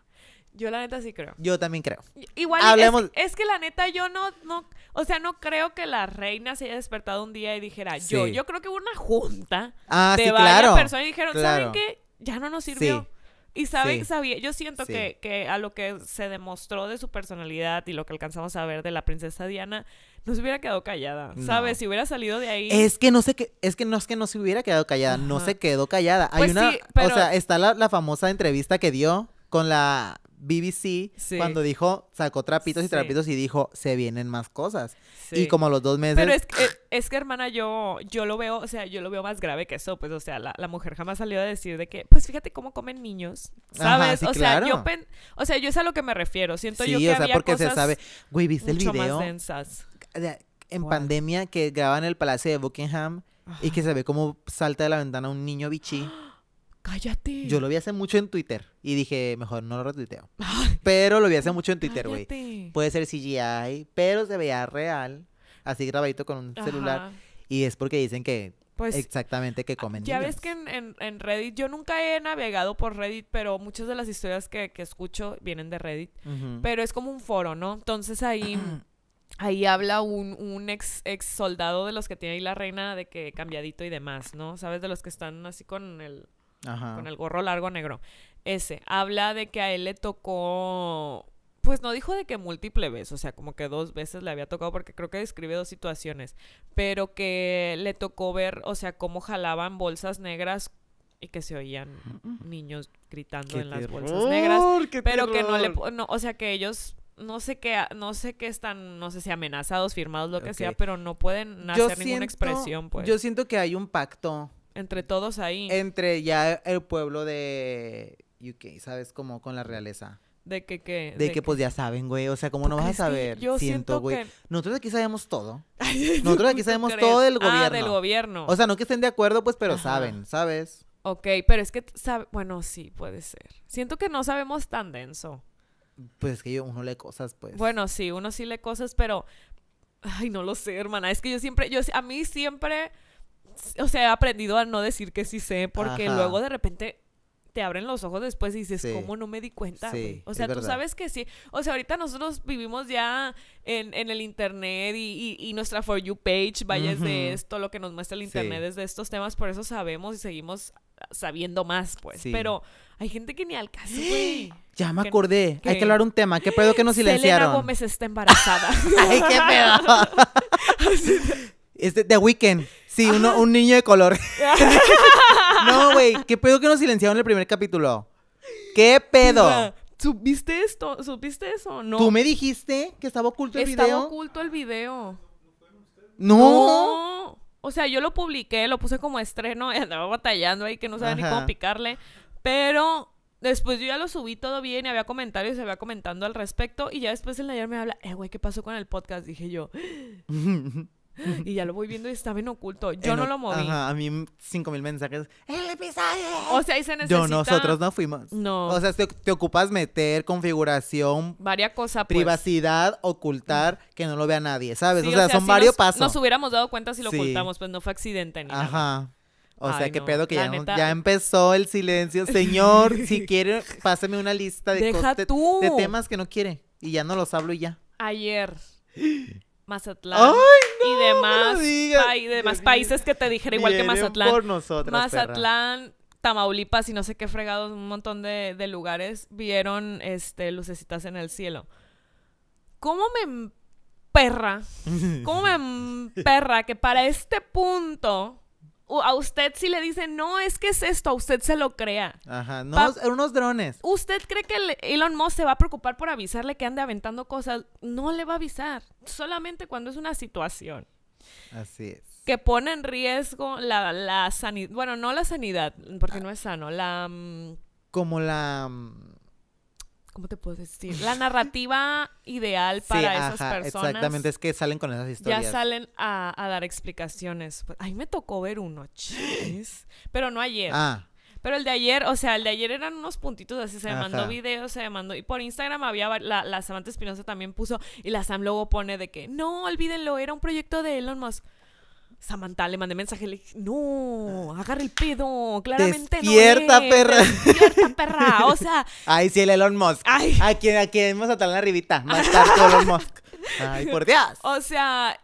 Speaker 1: Yo la neta sí creo. Yo también creo. Igual es, que la neta yo no, no, o sea, no creo que la reina se haya despertado un día y dijera, yo, yo creo que hubo una junta ah, de varias personas y dijeron, ¿saben qué? Ya no nos sirvió. Y saben, sabía, yo siento que, a lo que se demostró de su personalidad y lo que alcanzamos a ver de la princesa Diana, no se hubiera quedado callada, ¿sabes? Si hubiera salido de ahí. Es
Speaker 2: que no sé que, es que no es que no se hubiera quedado callada, no se quedó callada. Hay pues una, o sea, está la, la famosa entrevista que dio con la BBC cuando dijo, sacó trapitos y trapitos y dijo, se vienen más cosas. Y como los dos meses... Pero es
Speaker 1: que, es que, hermana, yo, yo lo veo, o sea, yo lo veo más grave que eso, pues, o sea, la, mujer jamás salió a decir de que, pues, fíjate cómo comen niños, ¿sabes? o, sea, yo o sea, yo es a lo que me refiero, siento yo que o sea, porque se sabe, güey, ¿viste el video? Más densas.
Speaker 2: En pandemia que graban el Palacio de Buckingham y que se ve cómo salta de la ventana un niño bichí.
Speaker 1: Cállate. Yo lo
Speaker 2: vi hace mucho en Twitter y dije, mejor no lo retuiteo. pero lo vi hace mucho en Twitter, güey. Puede ser CGI, pero se veía real, así grabadito con un celular. Y es porque dicen que pues, exactamente que comen. Ya ves
Speaker 1: que en, Reddit, yo nunca he navegado por Reddit, pero muchas de las historias que, escucho vienen de Reddit. Pero es como un foro, ¿no? Entonces ahí... ahí habla un, un ex, ex, soldado de los que tiene ahí la reina de que cambiadito y demás, ¿no? ¿Sabes? De los que están así con el con el gorro largo negro. Ese habla de que a él le tocó, pues no dijo de que múltiple vez, o sea, como que dos veces le había tocado porque creo que describe dos situaciones, pero que le tocó ver, o sea, cómo jalaban bolsas negras y que se oían niños gritando en las bolsas negras, pero que no le, no, o sea, que ellos no sé qué, no sé qué están, no sé si amenazados, firmados, lo que sea, pero no pueden hacer ninguna expresión, pues. Yo
Speaker 2: siento que hay un pacto entre todos ahí. Entre ya el pueblo de UK, ¿sabes? Como con la realeza. ¿De que qué? De, que, pues ya saben, güey. O sea, ¿cómo no vas a saber? Yo siento, güey. Nosotros aquí sabemos todo. Nosotros aquí sabemos todo del gobierno. Ah, del gobierno. O sea, no que estén de acuerdo, pues, pero saben, ¿sabes?
Speaker 1: Ok, pero es que, sabe... bueno, sí, puede ser. Siento que no sabemos tan denso.
Speaker 2: Pues es que yo, uno lee cosas, pues.
Speaker 1: Bueno, sí, uno sí lee cosas, pero... Ay, no lo sé, hermana. Es que yo siempre, yo, a mí siempre o sea, he aprendido a no decir que sí sé, porque luego de repente te abren los ojos después y dices, ¿cómo no me di cuenta? o sea, tú sabes que sí. O sea, ahorita nosotros vivimos ya en, el internet y, nuestra For You page, vaya, de esto, lo que nos muestra el internet es de estos temas, por eso sabemos y seguimos sabiendo más, pues. Pero hay gente que ni al caso, güey.
Speaker 2: Ya me acordé. Hay que hablar un tema. ¿Qué pedo que nos silenciaron? Selena
Speaker 1: Gómez está embarazada.
Speaker 2: Ay, qué pedo. The Weeknd. Sí, uno, un niño de color. no, güey, ¿qué pedo que nos silenciaron en el primer capítulo? ¿Qué pedo? Subiste esto? ¿Supiste eso? No. ¿Tú me dijiste que estaba oculto el video? Estaba
Speaker 1: oculto el video.
Speaker 2: No.
Speaker 1: O sea, yo lo publiqué, lo puse como estreno, y andaba batallando ahí que no sabía ni cómo picarle. Pero después yo ya lo subí todo bien y había comentarios, se había comentando al respecto. Y ya después el ayer me habla, eh, güey, ¿qué pasó con el podcast? Dije yo. y ya lo voy viendo y estaba en oculto. Yo no lo moví.
Speaker 2: Ajá, a mí cinco mil mensajes.
Speaker 1: ¡El O sea, dicen se nosotros no fuimos.
Speaker 2: No. O sea, te, ocupas meter configuración...
Speaker 1: Varias cosas, pues.
Speaker 2: Privacidad, ocultar, mm. que no lo vea nadie, ¿sabes? o, sea, son varios pasos. Nos hubiéramos dado cuenta si lo ocultamos,
Speaker 1: pues no fue accidente ni Ajá.
Speaker 2: O sea, qué pedo que ya, empezó el silencio. Señor, si quiere, pásame una lista de temas que no quiere. Y ya no los hablo y ya.
Speaker 1: Ayer Mazatlán y demás, y demás países que te dijera igual que Mazatlán. Mazatlán, Tamaulipas y no sé qué fregados, un montón de, lugares vieron este lucecitas en el cielo. ¿Cómo me perra? ¿Cómo me perra que para este punto a usted si le dicen, no, es que es esto, a usted se lo crea.
Speaker 2: Ajá, no, unos drones.
Speaker 1: ¿Usted cree que Elon Musk se va a preocupar por avisarle que ande aventando cosas? No le va a avisar, solamente cuando es una situación. Así es. Que pone en riesgo la, la sanidad, bueno, no la sanidad, porque ah. no es sano, la... Mm,
Speaker 2: Como la mm, ¿Cómo te puedo decir? La
Speaker 1: narrativa ideal para esas personas. Exactamente, es que salen con esas historias. Ya salen a, dar explicaciones. Pues, ahí me tocó ver uno, chis. Pero no ayer. Ah. Pero el de ayer, o sea, el de ayer eran unos puntitos así, se me mandó videos, se me mandó. Y por Instagram había, la, la Samantha Espinosa también puso, y la Sam luego pone de que, no, olvídenlo, era un proyecto de Elon Musk. Samantha le mandé mensaje, le dije, no, agarra el pedo, claramente no es. perra. Despierta,
Speaker 2: perra, o sea. Ay, sí, el Elon Musk. Ay. Aquí, aquí, vamos a la ribita, más tarde Elon Musk. Ay, por Dios.
Speaker 1: O sea,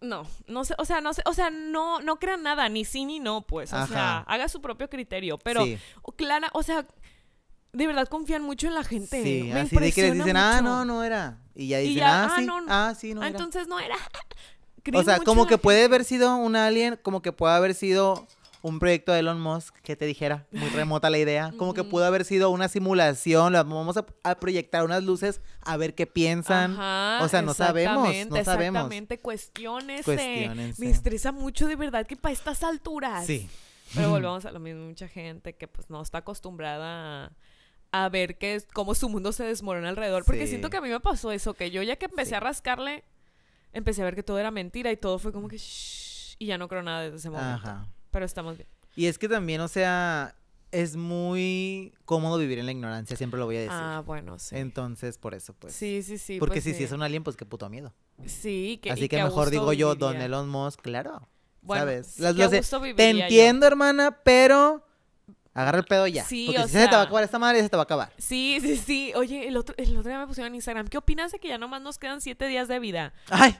Speaker 1: no, no sé, o sea, no sé, o sea, no, no crean nada, ni sí ni no, pues, o sea, haga su propio criterio, pero, sí. clara, o sea,
Speaker 2: de verdad confían mucho en la gente. Sí, así de que les dicen, ah, no, no era. Y ya dicen, ah, ah, sí, no, ah, sí, no era. Entonces no era. O sea, como que puede haber sido un alien, como que puede haber sido un proyecto de Elon Musk que te dijera, muy remota la idea, como que pudo haber sido una simulación, vamos a, proyectar unas luces a ver qué piensan. o sea, no sabemos, no sabemos. Exactamente,
Speaker 1: cuestiones. Me estresa mucho de verdad que para estas alturas. Sí. Pero volvemos a lo mismo, mucha gente que pues no está acostumbrada a ver que, cómo su mundo se desmorona alrededor. Porque siento que a mí me pasó eso, que yo ya que empecé a rascarle, empecé a ver que todo era mentira y todo fue como que... y ya no creo nada desde ese momento. Ajá. Pero estamos bien.
Speaker 2: Y es que también, o sea, es muy cómodo vivir en la ignorancia, siempre lo voy a decir. Ah, bueno, sí. Entonces, por eso, pues. Sí, sí, sí. Porque pues si, si es un alien, pues qué puto miedo. Sí, que. Así que, mejor digo yo, Don Elon Musk, claro. Bueno, ¿sabes? Las, te entiendo, hermana, pero. Agarra el pedo ya. Sí, porque si se te va a acabar esta madre, se te va a acabar.
Speaker 1: Sí, sí, sí. Oye, el otro, el otro día me pusieron en Instagram. ¿Qué opinas de que ya nomás nos quedan siete días de vida? Ay.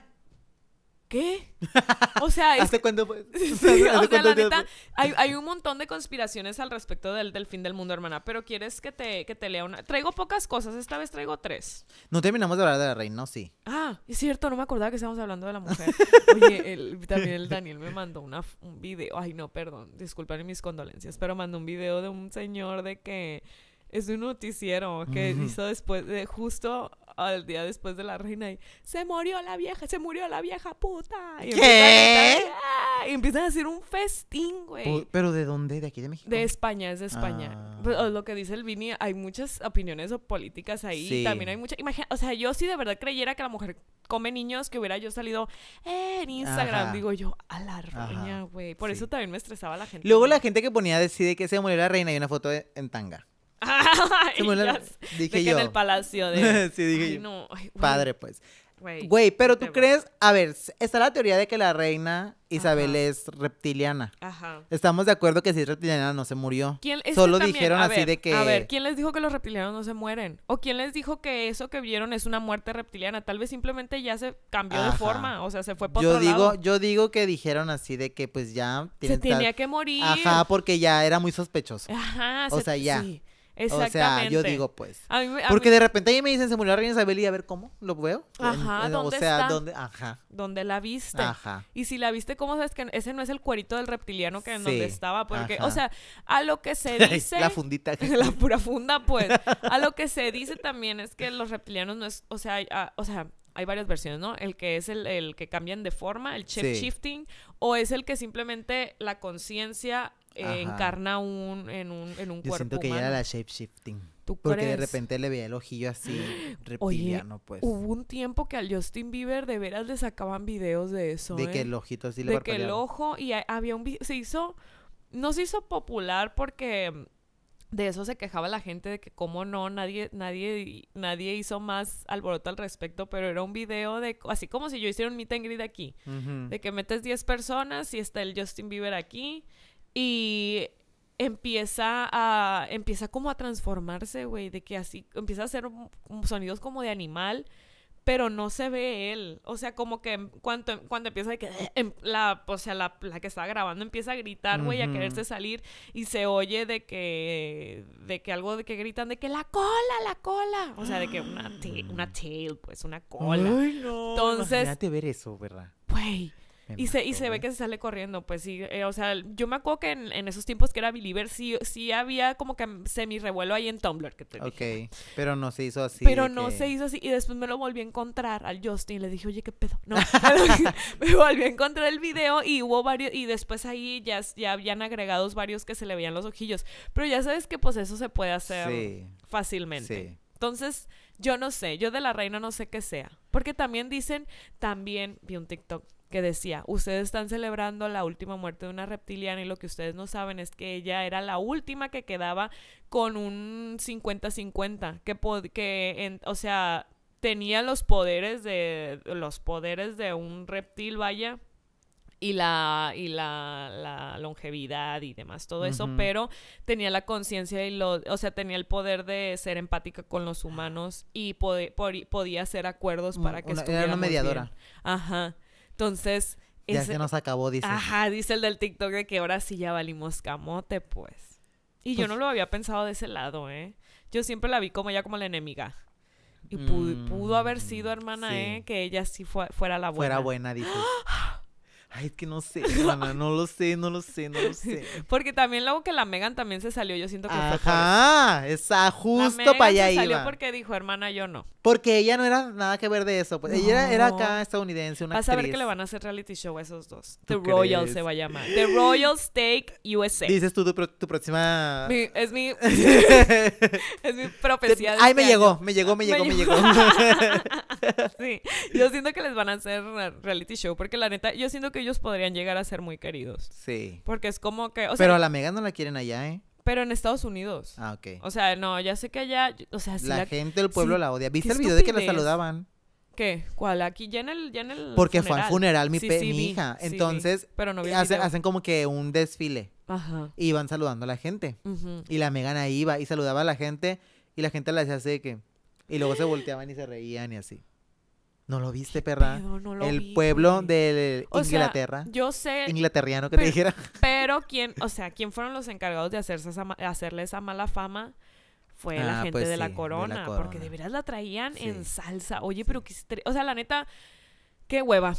Speaker 1: ¿Qué? O sea, ¿Hasta hay, un montón de conspiraciones al respecto del, fin del mundo, hermana, pero quieres que te, lea una... Traigo pocas cosas, esta vez traigo tres.
Speaker 2: No terminamos de hablar de la reina, Sí.
Speaker 1: Ah, es cierto, no me acordaba que estábamos hablando de la mujer. también el Daniel me mandó un video, ay no, perdón, disculpen mis condolencias, pero mandó un video de un señor de que... Es de un noticiero que hizo después de justo al día después de la reina y se murió la vieja, se murió la vieja puta. ¿Qué? Empiezan a, ah", y empiezan a hacer un festín, güey.
Speaker 2: ¿Pero de dónde? ¿De aquí de México?
Speaker 1: De España, es de España. Ah. Pues, lo que dice el Vini, hay muchas opiniones políticas ahí. También hay mucha. Imagina, o sea, yo si de verdad creyera que la mujer come niños, que hubiera yo salido en Instagram, digo yo, a la reina, güey. Por eso también me estresaba la gente. Luego la
Speaker 2: gente que ponía decide que se murió la reina y una foto en tanga.
Speaker 1: Ay, dije yo. en el palacio sí, dije Padre, pues.
Speaker 2: Güey, pero tú crees, a ver, está la teoría de que la reina Isabel es reptiliana. Ajá. Estamos de acuerdo que si es reptiliana no se murió. ¿Quién, Solo dijeron así de que... A ver,
Speaker 1: ¿quién les dijo que los reptilianos no se mueren? ¿O quién les dijo que eso que vieron es una muerte reptiliana? Tal vez simplemente ya se cambió de forma, o sea, se fue por yo digo,
Speaker 2: Yo digo que dijeron así de que pues ya... Se tenía que morir. Ajá, porque ya era muy sospechoso.
Speaker 1: Ajá. O sea, ya. Exactamente. O sea, yo digo pues. porque de repente
Speaker 2: ahí me dicen, se murió la reina Isabel y a ver cómo lo veo. Ajá, ¿dónde o sea, está? ¿dónde? Ajá.
Speaker 1: ¿Dónde la viste? Ajá. Y si la viste, ¿cómo sabes que ese no es el cuerito del reptiliano que en donde estaba? Porque, o sea, a lo que se dice. la fundita. la pura funda, pues. A lo que se dice también es que los reptilianos no es. O sea, ah, o sea hay varias versiones, ¿no? El que es el, que cambian de forma, el shape shifting, o es el que simplemente la conciencia encarna un, en un, en un Yo Siento que ya era
Speaker 2: la shape shifting. Porque de repente le veía el ojillo así reptiliano, pues. Hubo
Speaker 1: un tiempo que al Justin Bieber de veras le sacaban videos de eso. De ¿eh? que el ojito así le De que el ojo y había un se hizo no se hizo popular porque de eso se quejaba la gente de que como no nadie nadie nadie hizo más alboroto al respecto pero era un video de así como si yo hiciera un meet and greet aquí de que metes 10 personas y está el Justin Bieber aquí y empieza a, empieza como a transformarse, güey, de que así, empieza a hacer sonidos como de animal, pero no se ve él. O sea, como que cuando, em, cuando empieza de que eh, em, la, o sea, la, que está grabando empieza a gritar, güey, a quererse salir y se oye de que de que algo de que gritan de que la cola, la cola. O sea, de que una, una tail, pues, una cola. Ay, no. Entonces, ver eso, ¿verdad?
Speaker 2: Güey y se,
Speaker 1: y se ve que se sale corriendo, pues sí. Eh, o sea, yo me acuerdo que en, esos tiempos que era Believer sí, sí había como que semi-revuelo ahí en
Speaker 2: Tumblr que te Ok, pero no se hizo así. Pero no se
Speaker 1: hizo así. Y después me lo volví a encontrar al Justin y le dije, oye, qué pedo. No, me volví a encontrar el video y hubo varios. Y después ahí ya, ya habían agregados varios que se le veían los ojillos. Pero ya sabes que pues eso se puede hacer fácilmente. Sí. Entonces, yo no sé, yo de la reina no sé qué sea. Porque también dicen, también vi un TikTok que decía, ustedes están celebrando la última muerte de una reptiliana y lo que ustedes no saben es que ella era la última que quedaba con un 50-50, que, que o sea, tenía los poderes de los poderes de un reptil, vaya, y la, y la, longevidad y demás, todo eso, pero tenía la conciencia y lo, o sea, tenía el poder de ser empática con los humanos y podía hacer acuerdos mm, para que una, Era una mediadora. Ajá. Entonces... Ya se nos acabó, dice. Ajá, dice el del TikTok de que ahora sí ya valimos camote, pues. Y yo pues no lo había pensado de ese lado, ¿eh? Yo siempre la vi como ya como la enemiga.
Speaker 2: Y pudo,
Speaker 1: haber sido, mm, hermana, ¿eh? Que ella sí fue, fuera la buena. Fuera
Speaker 2: buena, dice. ¡Ah! Ay, es que no sé, hermana, no lo sé, no lo sé, no lo sé.
Speaker 1: Porque también luego que la Megan también se salió, yo siento que Ajá, fue
Speaker 2: Ajá, esa, justo para allá se salió
Speaker 1: porque dijo, hermana, yo no.
Speaker 2: Porque ella no era nada que ver de eso, pues. Ella era, acá estadounidense, una Vas a ver que le
Speaker 1: van a hacer reality show a esos dos. The Royal se va a llamar. The Royal Steak USA. Dices
Speaker 2: tú tu, próxima...
Speaker 1: es mi...
Speaker 2: es
Speaker 1: mi profecía de Ay, me, este Llegó, me llegó, me llegó, me llegó, me llegó. sí, yo siento que les van a hacer reality show porque la neta, yo siento que ellos podrían llegar a ser muy queridos. Sí. Porque es como que... pero a la
Speaker 2: Megan no la quieren allá, ¿eh?
Speaker 1: Pero en Estados Unidos. Ah, ok. O sea, no, ya sé que allá... O sea, la, gente del pueblo la odia. ¿Viste el video de que la saludaban? ¿Qué? ¿Cuál? Aquí ya en el, ya en el Porque fue al funeral mi, hija. Entonces, hacen,
Speaker 2: hacen como que un desfile. Ajá. Y van saludando a la gente. Y la Megan ahí iba y saludaba a la gente y la gente la decía así que... Y luego se volteaban y se reían y así. ¿No lo viste, perra? el pueblo de Inglaterra. yo sé. Inglaterriano que te dijera.
Speaker 1: Pero quién, o sea, quién fueron los encargados de hacerse esa, hacerle esa mala fama fue la ah, gente pues de, la corona, Porque de veras la traían en salsa. Oye, pero qué. O sea, la neta, qué hueva.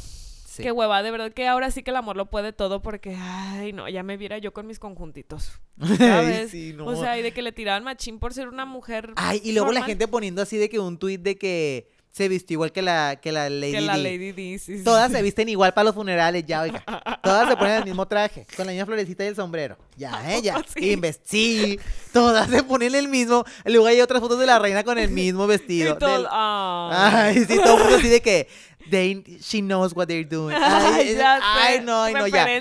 Speaker 1: Qué hueva, de verdad que ahora sí que el amor lo puede todo porque, ay,
Speaker 2: no, ya me viera yo con mis conjuntitos. ¿Sabes? sí, no. O sea,
Speaker 1: y de que le tiraban machín por ser una mujer. Ay, y luego la gente
Speaker 2: poniendo así de que un tuit de que se vistió igual que la, que la Lady que la
Speaker 1: Lady Todas se visten
Speaker 2: igual para los funerales, ya, oiga. Todas se ponen el mismo traje, con la misma florecita y el sombrero. Ya, ella. ¿eh? Sí. Todas se ponen el mismo. Luego hay otras fotos de la reina con el mismo vestido. Y todo, ah. Ay, sí, todo mundo así de que. she knows what they're doing. Ay, no, ay, no, ya.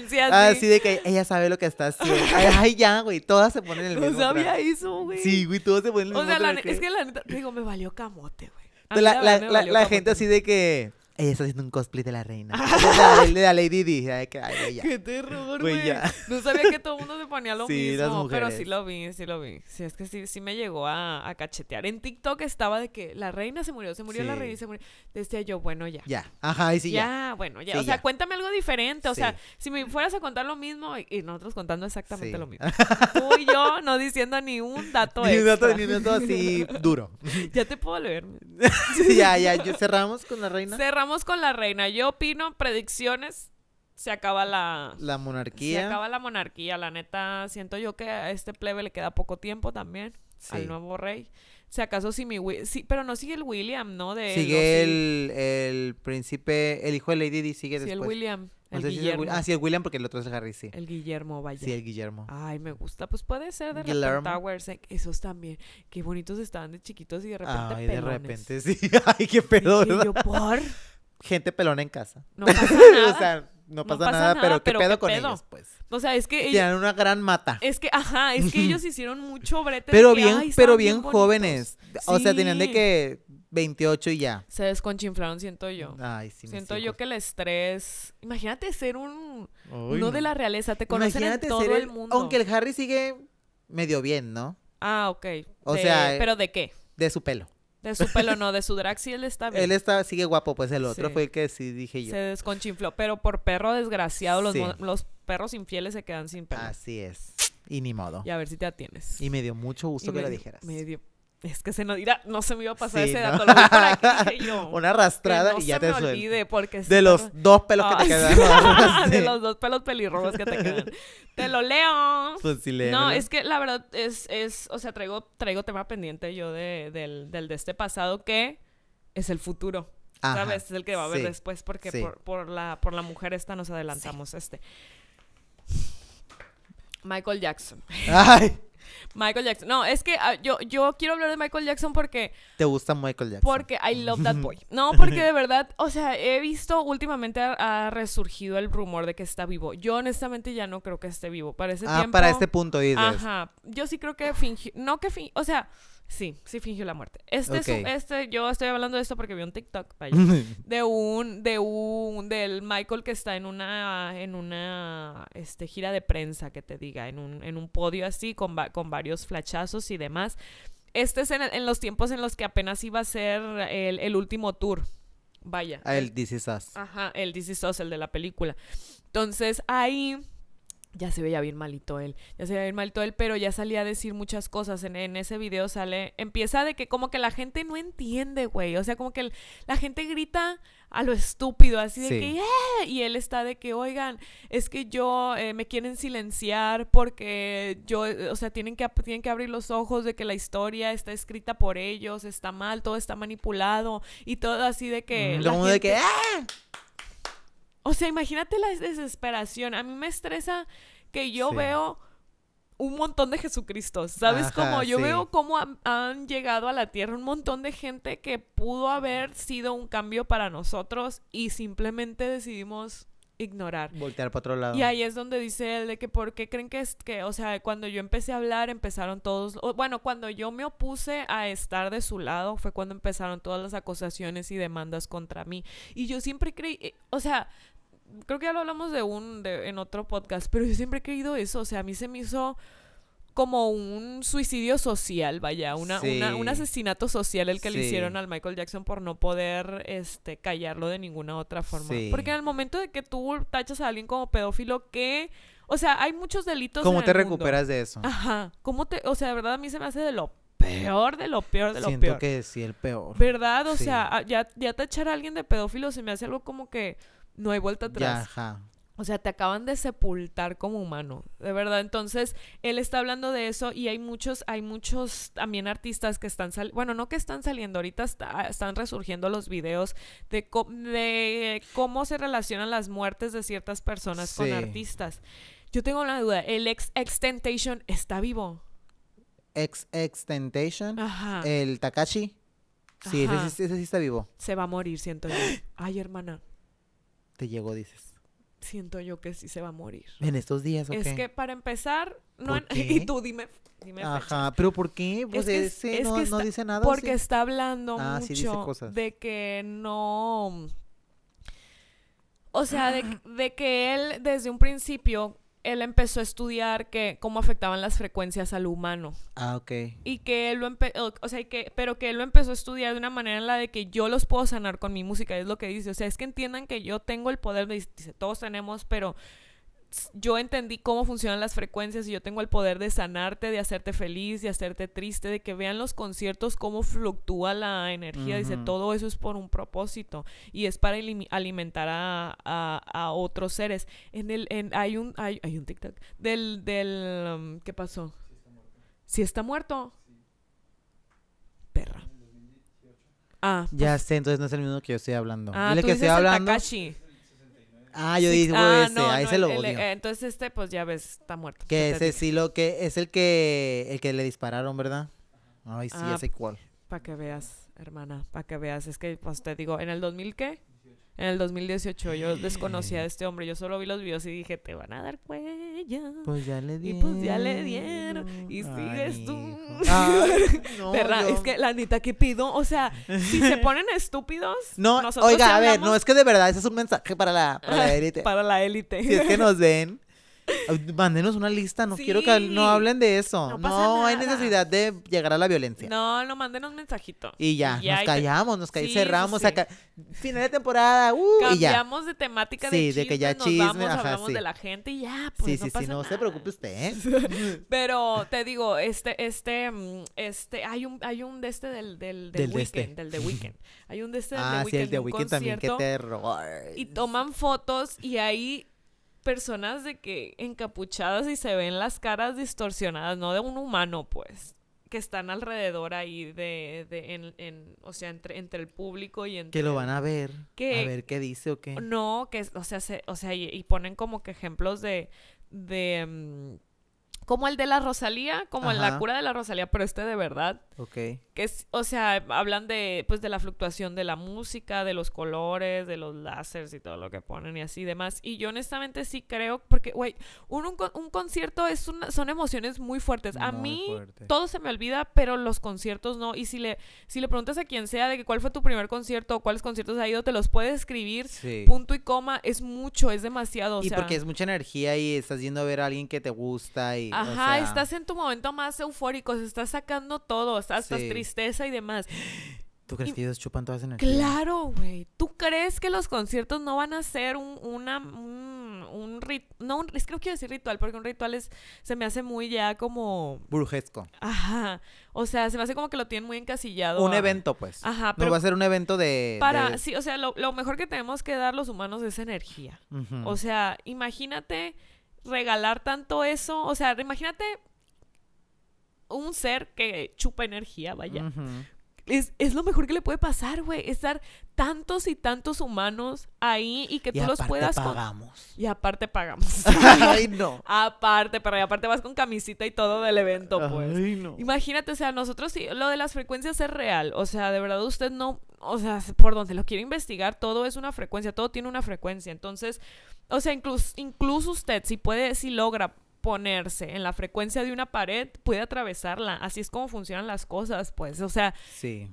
Speaker 2: Así de que ella sabe lo que está haciendo. Ay, ya, güey. Todas se ponen el mismo. No sabía eso, güey. Sí, güey, todas se ponen el mismo. O sea, es que
Speaker 1: la neta, digo, me valió camote, güey la, la, la, gente
Speaker 2: así de que ella está haciendo un cosplay de la reina. Ah. de, la, la Lady ya Qué terror, güey. No sabía que todo el mundo se ponía lo sí, mismo. Pero sí
Speaker 1: lo vi, sí lo vi. Sí, es que sí, sí me llegó a, cachetear. En TikTok estaba de que la reina se murió, se murió la reina y se murió. Decía yo, bueno, ya.
Speaker 2: Ya. Ajá, y sí, ya. Ya,
Speaker 1: bueno, ya. o sea, cuéntame algo diferente. O sea, si me fueras a contar lo mismo y nosotros contando exactamente lo mismo. Tú y yo no diciendo ni un dato Ni un dato, ni un dato así
Speaker 2: duro. ya te puedo leer. ya, ya. Cerramos con la reina.
Speaker 1: Cerramos con la reina. Yo opino predicciones. Se acaba la...
Speaker 2: La monarquía. Se acaba
Speaker 1: la monarquía. La neta, siento yo que a este plebe le queda poco tiempo también. Al nuevo rey. Si acaso si mi... Sí, pero no sigue el William, ¿no? De, sigue
Speaker 2: el, el, príncipe... El hijo de Lady Di sigue sí, después. el William. el Guillermo. ah, sí, el William porque el otro es el Harry, sí. El Guillermo, vaya. Sí, el Guillermo. Ay, me gusta. Pues puede ser de los
Speaker 1: Towers. Eh, esos también. Qué bonitos estaban de chiquitos y de repente Ay, de repente, sí. Ay, qué pedo. por
Speaker 2: gente pelona en casa. No pasa nada. o sea, no pasa, nada, pero qué pedo con ellos, pues.
Speaker 1: O sea, es que ellos,
Speaker 2: una gran mata.
Speaker 1: Es que, ajá, es que ellos hicieron mucho brete. Pero bien, pero bien, jóvenes. O sea, tenían de
Speaker 2: que 28 y ya.
Speaker 1: Se desconchinflaron, siento yo.
Speaker 2: Ay, sí, Siento
Speaker 1: yo que el estrés. Imagínate ser un no de la realeza, te conocen en todo el, mundo. Aunque
Speaker 2: el Harry sigue medio bien, ¿no? Ah, ok. O sea, pero de qué? De su pelo.
Speaker 1: De su pelo no, de su drag sí él está bien. Él
Speaker 2: está, sigue guapo, pues el otro fue el que sí dije yo. Se
Speaker 1: desconchinfló, pero por perro desgraciado los, los perros infieles se quedan sin perro. Así es.
Speaker 2: Y ni modo. Y a ver si te atienes. Y me dio mucho gusto que lo dijeras.
Speaker 1: Me dio es que se nos no se me iba a pasar ese dato. aquí, Una arrastrada y ya te me porque De los dos pelos que te quedan. de los dos pelos pelirrojos que te quedan. te lo leo. Pues no, es que la verdad es, es o sea, traigo, traigo tema pendiente yo de, del, del de este pasado que es el futuro. ¿Sabes? Es el que va a haber después porque por, la, por la mujer esta nos adelantamos este. Michael Jackson. Ay. Michael Jackson. No, es que ah, yo, yo quiero hablar de Michael Jackson porque...
Speaker 2: Te gusta Michael Jackson.
Speaker 1: Porque I love that boy. No, porque de verdad, o sea, he visto últimamente ha, resurgido el rumor de que está vivo. Yo honestamente ya no creo que esté vivo. Para ese ah, para este punto dices. Ajá. Yo sí creo que fingió... No que fingió... O sea... Sí, sí fingió la muerte. Este, es un, este, yo estoy hablando de esto porque vi un TikTok de un, de un, del Michael que está en una, en una, este, gira de prensa que te diga, en un, en un podio así con, varios flachazos y demás. Este es en, los tiempos en los que apenas iba a ser el, el último tour. Vaya. Ah, el This Is Ajá, el This Is el de la película. Entonces ahí ya se veía bien malito él, ya se veía bien malito él, pero ya salía a decir muchas cosas. En, ese video sale, empieza de que como que la gente no entiende, güey. O sea, como que la gente grita a lo estúpido, así de que, eh", y él está de que, oigan, es que yo, eh, me quieren silenciar porque yo, o sea, tienen que, tienen que abrir los ojos de que la historia está escrita por ellos, está mal, todo está manipulado y todo así de que... Mm, de que, ah". O sea, imagínate la desesperación. A mí me estresa que yo veo un montón de Jesucristos, ¿sabes? cómo? yo veo cómo han, llegado a la tierra un montón de gente que pudo haber sido un cambio para nosotros y simplemente decidimos ignorar.
Speaker 2: Voltear para otro lado. Y ahí
Speaker 1: es donde dice él de que por qué creen que es que, o sea, cuando yo empecé a hablar empezaron todos, bueno, cuando yo me opuse a estar de su lado fue cuando empezaron todas las acusaciones y demandas contra mí. Y yo siempre creí, eh, o sea, creo que ya lo hablamos de un en otro podcast, pero yo siempre he creído eso, o sea, a mí se me hizo como un suicidio social, vaya, una, un asesinato social el que le hicieron al Michael Jackson por no poder este, callarlo de ninguna otra
Speaker 2: forma. Porque en
Speaker 1: el momento de que tú tachas a alguien como pedófilo, que... O sea, hay muchos delitos. ¿Cómo te recuperas de eso? Ajá. ¿Cómo te, o sea, de verdad a mí se me hace de lo peor de lo peor de lo peor. Siento que
Speaker 2: sí, el peor. ¿Verdad? O sea,
Speaker 1: ya, ya tachar a alguien de pedófilo se me hace algo como que no hay vuelta atrás. O sea, te acaban de sepultar como humano, de verdad. Entonces, él está hablando de eso y hay muchos, hay muchos también artistas que están saliendo, bueno, no que están saliendo, ahorita están resurgiendo los videos de, cómo se relacionan las muertes de ciertas personas con artistas. Yo tengo una duda, ¿el ex Extentation está vivo?
Speaker 2: Ex Extentation, Ajá. el Takashi.
Speaker 1: Sí, ese sí está vivo. Se va a morir, siento yo. Ay, hermana
Speaker 2: te llegó, dices.
Speaker 1: Siento yo que sí se va a morir.
Speaker 2: ¿En estos días o Es que
Speaker 1: para empezar, no y tú dime,
Speaker 2: Ajá, pero ¿por qué? Pues no, dice nada. Porque está
Speaker 1: hablando ah, mucho de que no... O sea, de que él desde un principio él empezó a estudiar que cómo afectaban las frecuencias al humano. Ah, ok. Y que él lo empezó... o sea, que, pero que él lo empezó a estudiar de una manera en la de que yo los puedo sanar con mi música, es lo que dice. O sea, es que entiendan que yo tengo el poder, dice, todos tenemos, pero yo entendí cómo funcionan las frecuencias y yo tengo el poder de sanarte, de hacerte feliz, de hacerte triste, de que vean los conciertos cómo fluctúa la energía. Dice, todo eso es por un propósito y es para alimentar a, a, otros seres. En el, en, hay, un, hay, hay un TikTok del, del, um, ¿qué pasó? Si está muerto. Perra. Ah, ya pues
Speaker 2: sé, entonces no es el mismo que yo estoy hablando. Ah, Dile que se habla. hablando. Ah, yo dije, ah, lo eh,
Speaker 1: entonces este, pues ya ves, está muerto. Que ese sí
Speaker 2: lo que es el que el que le dispararon, ¿verdad? Ay, sí, ese ah, cual.
Speaker 1: Para que veas, hermana, para que veas. Es que, pues te digo, en el 2000, ¿qué? en el 2018. Yo desconocía a este hombre, yo solo vi los videos y dije, te van a dar cuello.
Speaker 2: Pues ya le dieron. Y pues ya le dieron. Y sigues tú. Ah, es
Speaker 1: que la que pido? O sea, si se ponen estúpidos. No, oiga, a ver, no,
Speaker 2: es que de verdad, ese es un mensaje para la, para la élite. para la élite. Si es que nos ven. Mándenos una lista, no quiero que no hablen de eso. No, hay necesidad de llegar a la violencia. No, no, mándenos mensajito. Y ya, nos callamos, nos callamos, cerramos, Acá. final de temporada, uh, Cambiamos
Speaker 1: y ya. de temática de Sí, de que ya nos hablamos de la gente y ya, pues Sí, sí, sí, no
Speaker 2: se preocupe usted. ¿eh?
Speaker 1: Pero te digo, este este mm, este hay un hay un de este del del, del, weekend, este. del de weekend. Hay un de este del ah, weekend, sí, el de weekend también, qué terror. Y toman fotos y ahí personas de que encapuchadas y se ven las caras distorsionadas, no de un humano, pues, que están alrededor ahí de, de en, en, o sea, entre, entre el público y entre... Que lo van a ver, que, a ver
Speaker 2: qué dice o qué.
Speaker 1: No, que, o sea, se, o sea y, ponen como que ejemplos de... de mm, como el de la Rosalía, como el la cura de la Rosalía, pero este de verdad Ok. Que es, o sea, hablan de, pues, de la fluctuación de la música, de los colores, de los láseres y todo lo que ponen y así demás. Y yo honestamente sí creo, porque, güey, un, un, concierto es una, son emociones muy fuertes. A mí todo se me olvida, pero los conciertos no. Y si le, si le preguntas a quien sea de que cuál fue tu primer concierto o cuáles conciertos ha ido, te los puede escribir. Punto y coma. Es mucho, es demasiado. O y porque es
Speaker 2: mucha energía y estás yendo a ver a alguien que te gusta y... Ajá, estás
Speaker 1: en tu momento más eufórico, se está sacando todo hasta tristeza y demás. ¿Tú crees que
Speaker 2: ellos chupan todas energías?
Speaker 1: Claro, güey. ¿Tú crees que los conciertos no van a ser un, una, un, un no, un, es que quiero decir ritual, porque un ritual es, se me hace muy ya como... Brujesco. Ajá. O sea, se me hace como que lo tienen muy encasillado. Un evento, pues. Ajá. Pero va a ser un
Speaker 2: evento de... Para, sí,
Speaker 1: o sea, lo, mejor que tenemos que dar los humanos es energía. O sea, imagínate regalar tanto eso. O sea, imagínate un ser que chupa energía, vaya. Es, lo mejor que le puede pasar, güey. Estar tantos y tantos humanos ahí y que tú los puedas. Pagamos. Y aparte pagamos. Ay, no. Aparte, pero aparte vas con camisita y todo del evento, pues. Ay, no. Imagínate, o sea, nosotros sí, lo de las frecuencias es real. O sea, de verdad usted no. O sea, por donde lo quiero investigar, todo es una frecuencia, todo tiene una frecuencia. Entonces, o sea, incluso, incluso usted, si puede, si logra ponerse en la frecuencia de una pared puede atravesarla. Así es como funcionan las cosas, pues. O sea,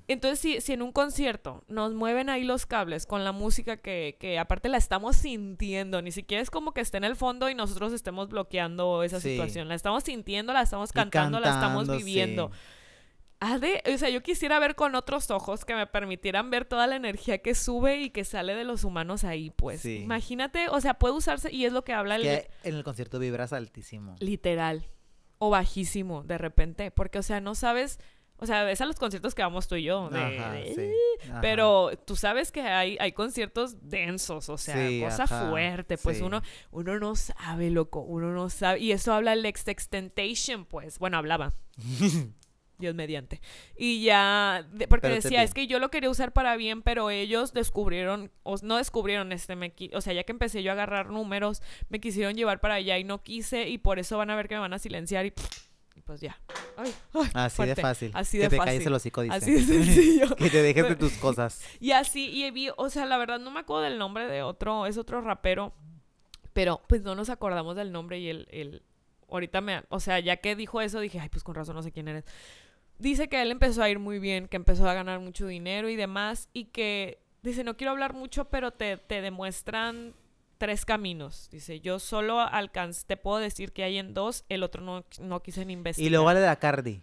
Speaker 1: entonces si, si en un concierto nos mueven ahí los cables con la música que, que aparte la estamos sintiendo, ni siquiera es como que esté en el fondo y nosotros estemos bloqueando esa situación. La estamos sintiendo, la estamos cantando, la estamos viviendo o sea, yo quisiera ver con otros ojos que me permitieran ver toda la energía que sube y que sale de los humanos ahí, pues. Imagínate, o sea, puede usarse y es lo que habla el... en
Speaker 2: el concierto vibras altísimo.
Speaker 1: Literal. O bajísimo, de repente. Porque, o sea, no sabes... O sea, ves a los conciertos que vamos tú y yo. Eh", pero tú sabes que hay, hay conciertos densos, o sea, cosa fuerte. Pues uno, uno no sabe, loco, uno no sabe. Y eso habla el Extentation, pues. Bueno, hablaba. Dios mediante. Y ya, porque decía, es que yo lo quería usar para bien, pero ellos descubrieron, o no descubrieron este, me, o sea, ya que empecé yo a agarrar números, me quisieron llevar para allá y no quise, y por eso van a ver que me van a silenciar y, pues ya. así de fácil. Así de que te el hocico, Así de sencillo. que te dejes de tus cosas. Y así, y vi, o sea, la verdad no me acuerdo del nombre de otro, es otro rapero, pero pues no nos acordamos del nombre y el, el ahorita me, o sea, ya que dijo eso, dije, ay, pues con razón no sé quién eres dice que él empezó a ir muy bien, que empezó a ganar mucho dinero y demás, y que dice, no quiero hablar mucho, pero te, te demuestran tres caminos. Dice, yo solo alcancé, te puedo decir que hay en dos, el otro no, no quise ni investigar. Y luego vale
Speaker 2: la Cardi.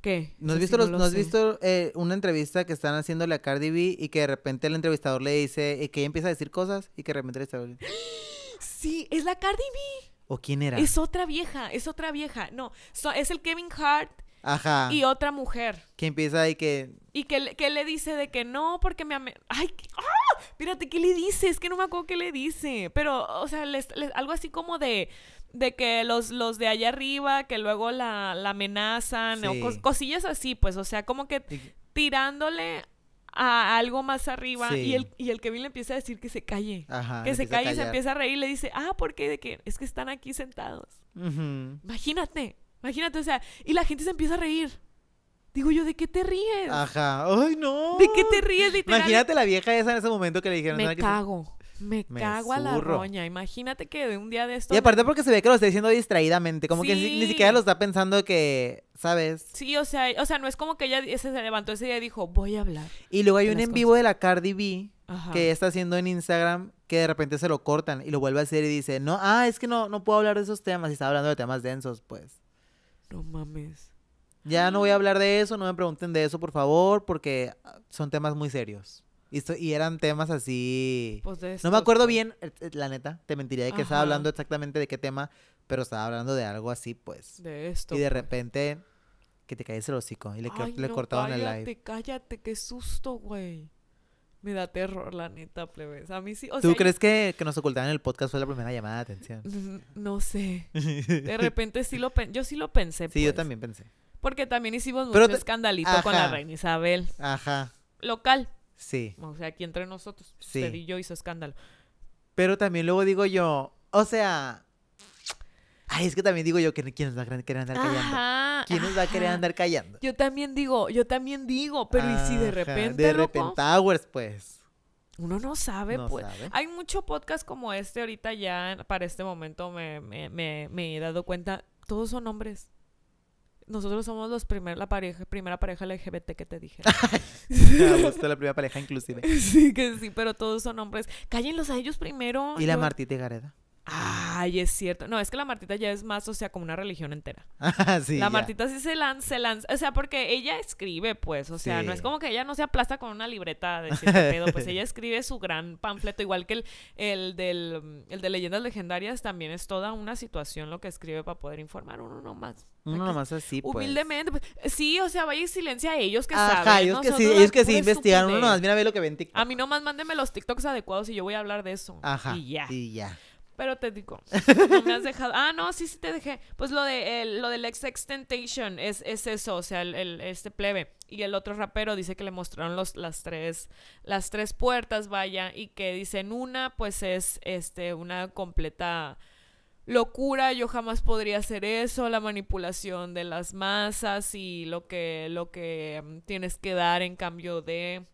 Speaker 2: ¿Qué? ¿No has visto, eh, una entrevista que están haciéndole a Cardi B y que de repente el entrevistador le dice Y que ella empieza a decir cosas y que de repente está
Speaker 1: Sí, es la Cardi B.
Speaker 2: ¿O quién era? Es
Speaker 1: otra vieja, es otra vieja. No, es el Kevin Hart
Speaker 2: Ajá. Y otra mujer. Que empieza y que...
Speaker 1: Y que, le dice de que no, porque me... ¡Ay! ¡Ah! ¿qué le dice? Es que no me acuerdo qué le dice. Pero, o sea, algo así como de que los, los de allá arriba, que luego la, amenazan, o cosillas así, pues, o sea, como que tirándole a algo más arriba y, el, y el Kevin le empieza a decir que se calle, Ajá, que se calle y se empieza a reír le dice, ah, ¿por qué? De que es que están aquí sentados.
Speaker 2: Imagínate,
Speaker 1: Imagínate, o sea, y la gente se empieza a reír. Digo yo, ¿de qué te ríes? Ajá.
Speaker 2: Ay, no. ¿De
Speaker 1: qué te ríes, Imagínate
Speaker 2: la vieja esa en ese momento que le dijeron. Me cago. Me, cago a la roña.
Speaker 1: Imagínate que de un día de esto. Y aparte porque
Speaker 2: se ve que lo está diciendo distraídamente. Como que ni, siquiera lo está pensando que. ¿Sabes?
Speaker 1: Sí, o sea, o sea, no es como que ella se levantó ese día y dijo, voy a hablar.
Speaker 2: Y luego hay un en vivo de la Cardi B que está haciendo en Instagram que de repente se lo cortan y lo vuelve a hacer y dice, no, ah, es que no, no puedo hablar de esos temas. Y está hablando de temas densos, pues.
Speaker 1: No mames.
Speaker 2: Ya no voy a hablar de eso, no me pregunten de eso, por favor, porque ah, son temas muy serios. Y, y eran temas así... Pues de esto, no me acuerdo pues. bien, eh, eh, la neta, te mentiría de que estaba hablando exactamente de qué tema, pero estaba hablando de algo así, pues. De esto. Y de pues. repente, que te caes el hocico y le, cortaban cortaron el live.
Speaker 1: Cállate, cállate, qué susto, güey. Me da terror, la neta, plebes. A mí sí. ¿Tú crees
Speaker 2: que, que nos ocultaban el podcast fue la primera llamada de atención?
Speaker 1: No sé.
Speaker 2: De
Speaker 1: repente sí lo pensé. yo sí lo pensé. Sí, yo pues. también pensé. Porque también hicimos Pero mucho escandalito con la reina Isabel. Ajá. Local. Sí. O sea, aquí entre nosotros. Sí. y yo hizo escándalo.
Speaker 2: Pero también luego digo yo, o sea, Ay, es que también digo yo que quién va a querer andar callando.
Speaker 1: Ajá, ¿Quién nos va a querer andar callando? Yo también digo, yo también digo, pero ¿y si de repente. De repente,
Speaker 2: pues. Uno no sabe, pues.
Speaker 1: Hay mucho podcast como este ahorita ya, para este momento me, he dado cuenta, todos son hombres. Nosotros somos los primer, la primera pareja LGBT que te dije.
Speaker 2: la primera pareja inclusive. Sí,
Speaker 1: que sí, pero todos son hombres. Cállenlos a ellos primero. ¿Y la Martita y Gareda? Ay, es cierto. No, es que la Martita ya es más, o sea, como una religión entera.
Speaker 2: Ah, la Martita
Speaker 1: sí se lanza, se lanza. O sea, porque ella escribe, pues. O sea, no es como que ella no se aplasta con una libreta de cierto pedo. Pues ella escribe su gran panfleto, igual que el, el, del, el de leyendas legendarias, también es toda una situación lo que escribe
Speaker 2: para poder informar uno nomás. Uno nomás así, pues.
Speaker 1: Humildemente, pues. Sí, o sea, vaya y silencia a ellos que Ajá, saben. Ellos que sí, ellos que sí Uno nomás,
Speaker 2: mira, ve lo que ven TikTok.
Speaker 1: A mí nomás mándenme los TikToks adecuados y yo voy a hablar de eso. Ajá. Y ya. Y ya pero te digo, no me has dejado. Ah, no, sí, sí te dejé. Pues lo de lo del ex extentation es, es eso, o sea, este plebe. Y el otro rapero dice que le mostraron los, las tres, las tres puertas, vaya, y que dicen una, pues es este, una completa locura, yo jamás podría hacer eso, la manipulación de las masas y lo que, lo que mm, tienes que dar en cambio de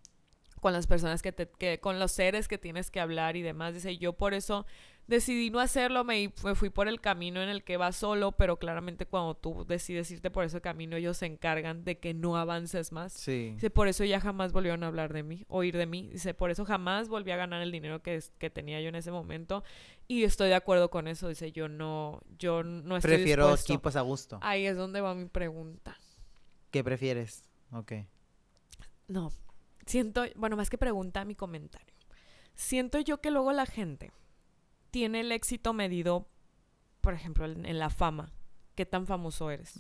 Speaker 1: con las personas que te, que, con los seres que tienes que hablar y demás. Dice, yo por eso decidí no hacerlo, me, fui por el camino en el que va solo, pero claramente cuando tú decides irte por ese camino, ellos se encargan de que no avances más. Sí. Dice, por eso ya jamás volvieron a hablar de mí, ir de mí. Dice, por eso jamás volví a ganar el dinero que, que tenía yo en ese momento. Y estoy de acuerdo con eso. Dice, yo no, yo no estoy Prefiero equipos a gusto. Ahí es donde va mi pregunta.
Speaker 2: ¿Qué prefieres? Ok.
Speaker 1: No, siento, bueno, más que pregunta, mi comentario. Siento yo que luego la gente tiene el éxito medido, por ejemplo, en, la fama. ¿Qué tan famoso eres?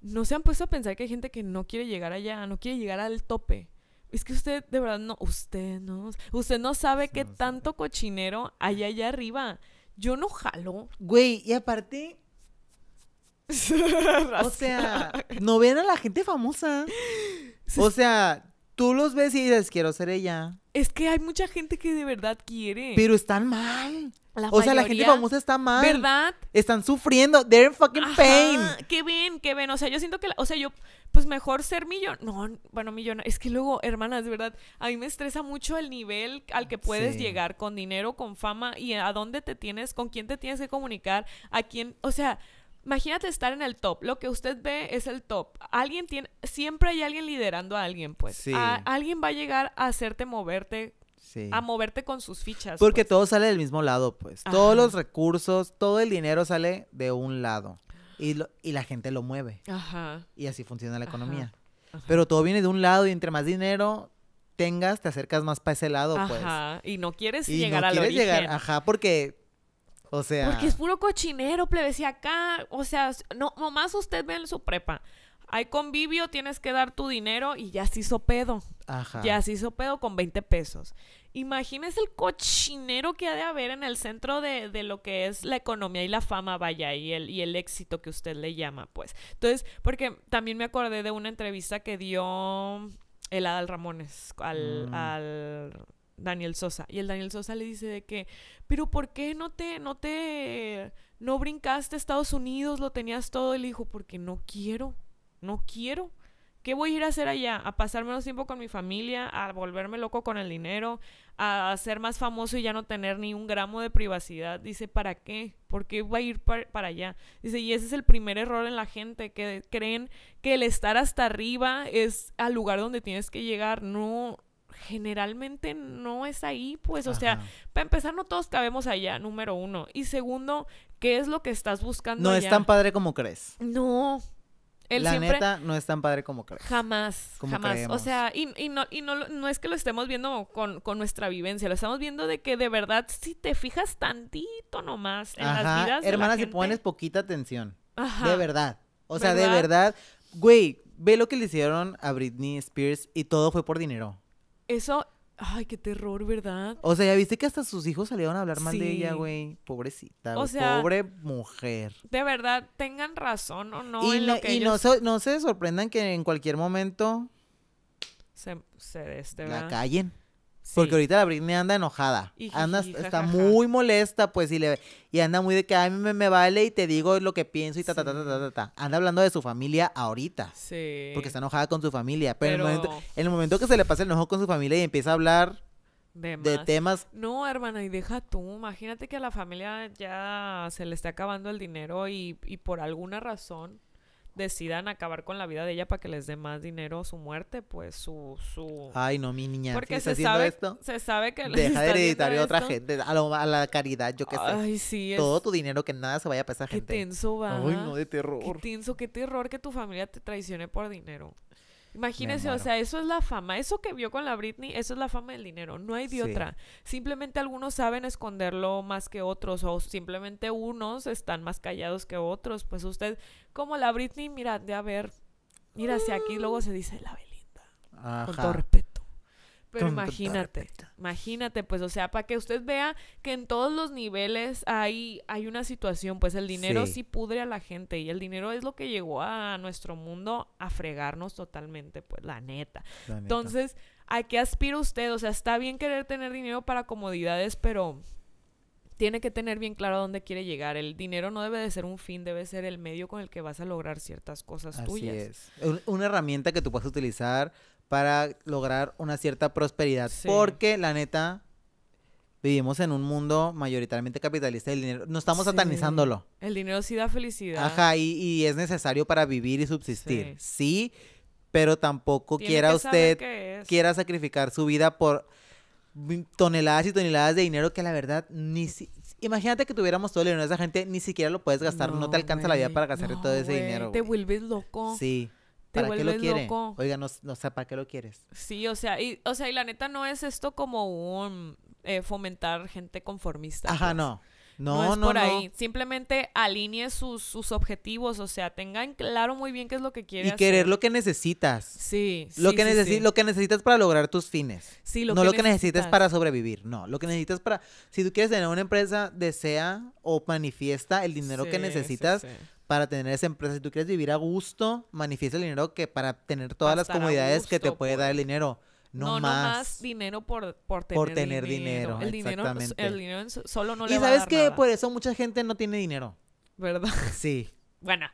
Speaker 1: No se han puesto a pensar que hay gente que no quiere llegar allá, no quiere llegar al tope. Es que usted, de verdad, no, usted no, usted no sabe qué tanto cochinero hay allá arriba. Yo no jalo.
Speaker 2: Güey, y aparte, o sea, no ven a la gente famosa. O sea, tú los ves y dices, quiero ser ella.
Speaker 1: Es que hay mucha gente que de verdad quiere. Pero están mal. o sea, la gente famosa está mal. ¿Verdad?
Speaker 2: Están sufriendo. They're in fucking pain.
Speaker 1: Qué bien, qué bien. O sea, yo siento que, o sea, yo, pues mejor ser millón. No, bueno, millón. Es que luego, hermanas, de verdad, a mí me estresa mucho el nivel al que puedes llegar con dinero, con fama y a dónde te tienes, con quién te tienes que comunicar, a quién, o sea, Imagínate estar en el top. Lo que usted ve es el top. Alguien tiene, siempre hay alguien liderando a alguien, pues. alguien va a llegar a hacerte moverte Sí. a moverte con sus fichas. Porque pues. todo
Speaker 2: sale del mismo lado, pues. Todos los recursos, todo el dinero sale de un lado. Y, y la gente lo mueve. Ajá. Y así funciona la economía. Pero todo viene de un lado y entre más dinero tengas, te acercas más para ese lado, pues.
Speaker 1: Ajá. Y no quieres llegar no al quieres llegar,
Speaker 2: ajá, porque o sea. Porque es
Speaker 1: puro cochinero, plebecía acá. O sea, no, nomás usted ve en su prepa. Hay convivio, tienes que dar tu dinero y ya se hizo pedo. Ajá. Ya se hizo pedo con 20 pesos. Imagínese el cochinero que ha de haber en el centro de, lo que es la economía y la fama, vaya, y el, y el éxito que usted le llama, pues. Entonces, porque también me acordé de una entrevista que dio el Adal Ramones al, mm. al Daniel Sosa. Y el Daniel Sosa le dice de que, pero ¿por qué no te, no te, no brincaste a Estados Unidos? Lo tenías todo. Y le dijo, porque no quiero, no quiero. ¿Qué voy a ir a hacer allá? ¿A pasar menos tiempo con mi familia? ¿A volverme loco con el dinero? ¿A ser más famoso y ya no tener ni un gramo de privacidad? Dice, ¿para qué? ¿Por qué voy a ir para allá? Dice, y ese es el primer error en la gente, que creen que el estar hasta arriba es al lugar donde tienes que llegar. No, generalmente no es ahí, pues, o sea, para empezar, no todos cabemos allá, número uno. Y segundo, ¿qué es lo que estás buscando? No es tan padre como crees. No. Él la neta no es tan padre como crees.
Speaker 2: Jamás, jamás. O
Speaker 1: sea, y, no, y no, es que lo estemos viendo con, nuestra vivencia, lo estamos viendo de que de verdad si te fijas tantito nomás en las vidas. Hermana, si
Speaker 2: pones poquita atención. De verdad. O sea, de verdad. Güey, ve lo que le hicieron a Britney Spears y todo fue por dinero.
Speaker 1: Eso, ay, qué terror, ¿verdad?
Speaker 2: O sea, ya viste que hasta sus hijos salieron a hablar mal de ella, güey. Pobrecita, o pobre mujer.
Speaker 1: De verdad, tengan razón o no. Y, en no, lo que y no, se,
Speaker 2: no se sorprendan que en cualquier momento
Speaker 1: se, se ¿verdad? La
Speaker 2: callen. Porque ahorita la Britney anda enojada. anda, está muy molesta, pues, y, le, y anda muy de que a mí me, vale y te digo lo que pienso y ta, ta, ta, ta, ta, ta, Anda hablando de su familia ahorita. Sí. Porque está enojada con su familia. Pero, En, el momento, que se le pasa el enojo con su familia y empieza a hablar de, temas.
Speaker 1: No, hermana, y deja tú. Imagínate que a la familia ya se le está acabando el dinero y, y por alguna razón decidan acabar con la vida de ella para que les dé más dinero su muerte, pues su... su... Ay, no, mi niña. Porque se, sabe, esto, se sabe que... Deja de hereditar a otra gente,
Speaker 2: a, la caridad, yo qué sé. Ay, sí. Todo tu dinero, que nada se vaya a esa gente. Qué tenso va. Ay, no, de terror. Qué
Speaker 1: tenso, qué terror que tu familia te traicione por dinero. Imagínense, o sea, eso es la fama. Eso que vio con la Britney, eso es la fama del dinero. No hay de otra. Simplemente algunos saben esconderlo más que otros o simplemente unos están más callados que otros. Pues usted, como la Britney, mira, de a ver, mira, si aquí luego se dice la
Speaker 2: Belinda. Con todo respeto. Pero imagínate,
Speaker 1: imagínate, pues, o sea, para que usted vea que en todos los niveles hay, hay una situación, pues el dinero sí. pudre a la gente y el dinero es lo que llegó a nuestro mundo a fregarnos totalmente, pues, la neta.
Speaker 2: Entonces,
Speaker 1: ¿a qué aspira usted? O sea, está bien querer tener dinero para comodidades, pero tiene que tener bien claro a dónde quiere llegar. El dinero no debe de ser un fin, debe ser el medio con el que vas a lograr ciertas cosas Así Es.
Speaker 2: una herramienta que tú puedas utilizar para lograr una cierta prosperidad. Porque la neta, vivimos en un mundo mayoritariamente capitalista y el dinero, no estamos satanizándolo.
Speaker 1: El dinero sí da felicidad. Ajá,
Speaker 2: y, es necesario para vivir y subsistir. Sí, pero tampoco quiera usted, quiera sacrificar su vida por toneladas y toneladas de dinero que la verdad ni si... Imagínate que tuviéramos todo el dinero de esa gente, ni siquiera lo puedes gastar, no, te alcanza la vida para gastar todo ese dinero. Te vuelves loco. Sí. ¿Para qué lo quiere? Oiga, no, sé, ¿para qué lo quieres?
Speaker 1: Sí, o sea, y, o sea, y la neta no es esto como un eh, fomentar gente conformista. Ajá, pues. no. No, no por ahí. Simplemente alinee sus, objetivos, o sea, tengan claro muy bien qué es lo que quieres. Y querer
Speaker 2: lo que necesitas. Sí. Lo, que lo que necesitas para lograr tus fines. Sí, lo no lo que necesitas. necesitas para sobrevivir, no. Lo que necesitas para... Si tú quieres tener una empresa, desea o manifiesta el dinero que necesitas para tener esa empresa. Si tú quieres vivir a gusto, manifiesta el dinero que para tener todas las comodidades que te puede dar el dinero. No, más,
Speaker 1: dinero por, por tener, dinero. El dinero, solo no le va Y sabes que
Speaker 2: por eso mucha gente no tiene dinero. ¿Verdad? Sí.
Speaker 1: bueno,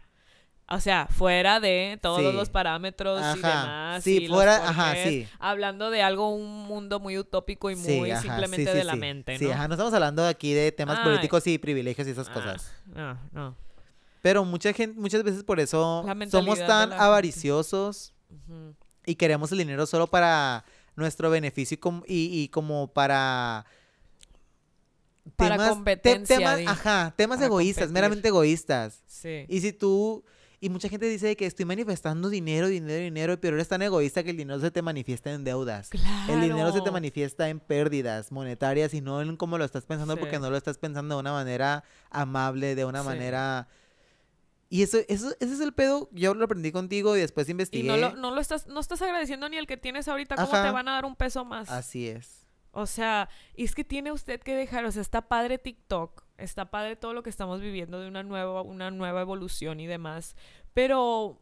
Speaker 1: o sea, fuera de todos los parámetros y demás. Sí, fuera, ajá, sí. Hablando de algo, un mundo muy utópico y muy simplemente de la mente, ¿no? Sí, ajá, no estamos
Speaker 2: hablando aquí de temas políticos y privilegios y esas cosas. Ah, no, no. Pero mucha gente, muchas veces por eso somos tan avariciosos y queremos el dinero solo para nuestro beneficio y, y, como para... Para temas, ajá, temas egoístas, meramente egoístas. Sí. Y si tú... Y mucha gente dice que estoy manifestando dinero, dinero, dinero, pero eres tan egoísta que el dinero se te manifiesta en deudas. Claro. El dinero se te manifiesta en pérdidas monetarias y no en cómo lo estás pensando porque no lo estás pensando de una manera amable, de una manera y eso, eso, ese es el pedo, yo lo aprendí contigo y después investigué. Y no
Speaker 1: lo, estás, no estás agradeciendo ni el que tienes ahorita, ¿cómo te van a dar un peso más? Así es. O sea, y es que tiene usted que dejar, o sea, está padre TikTok, está padre todo lo que estamos viviendo de una nueva, una nueva evolución y demás, pero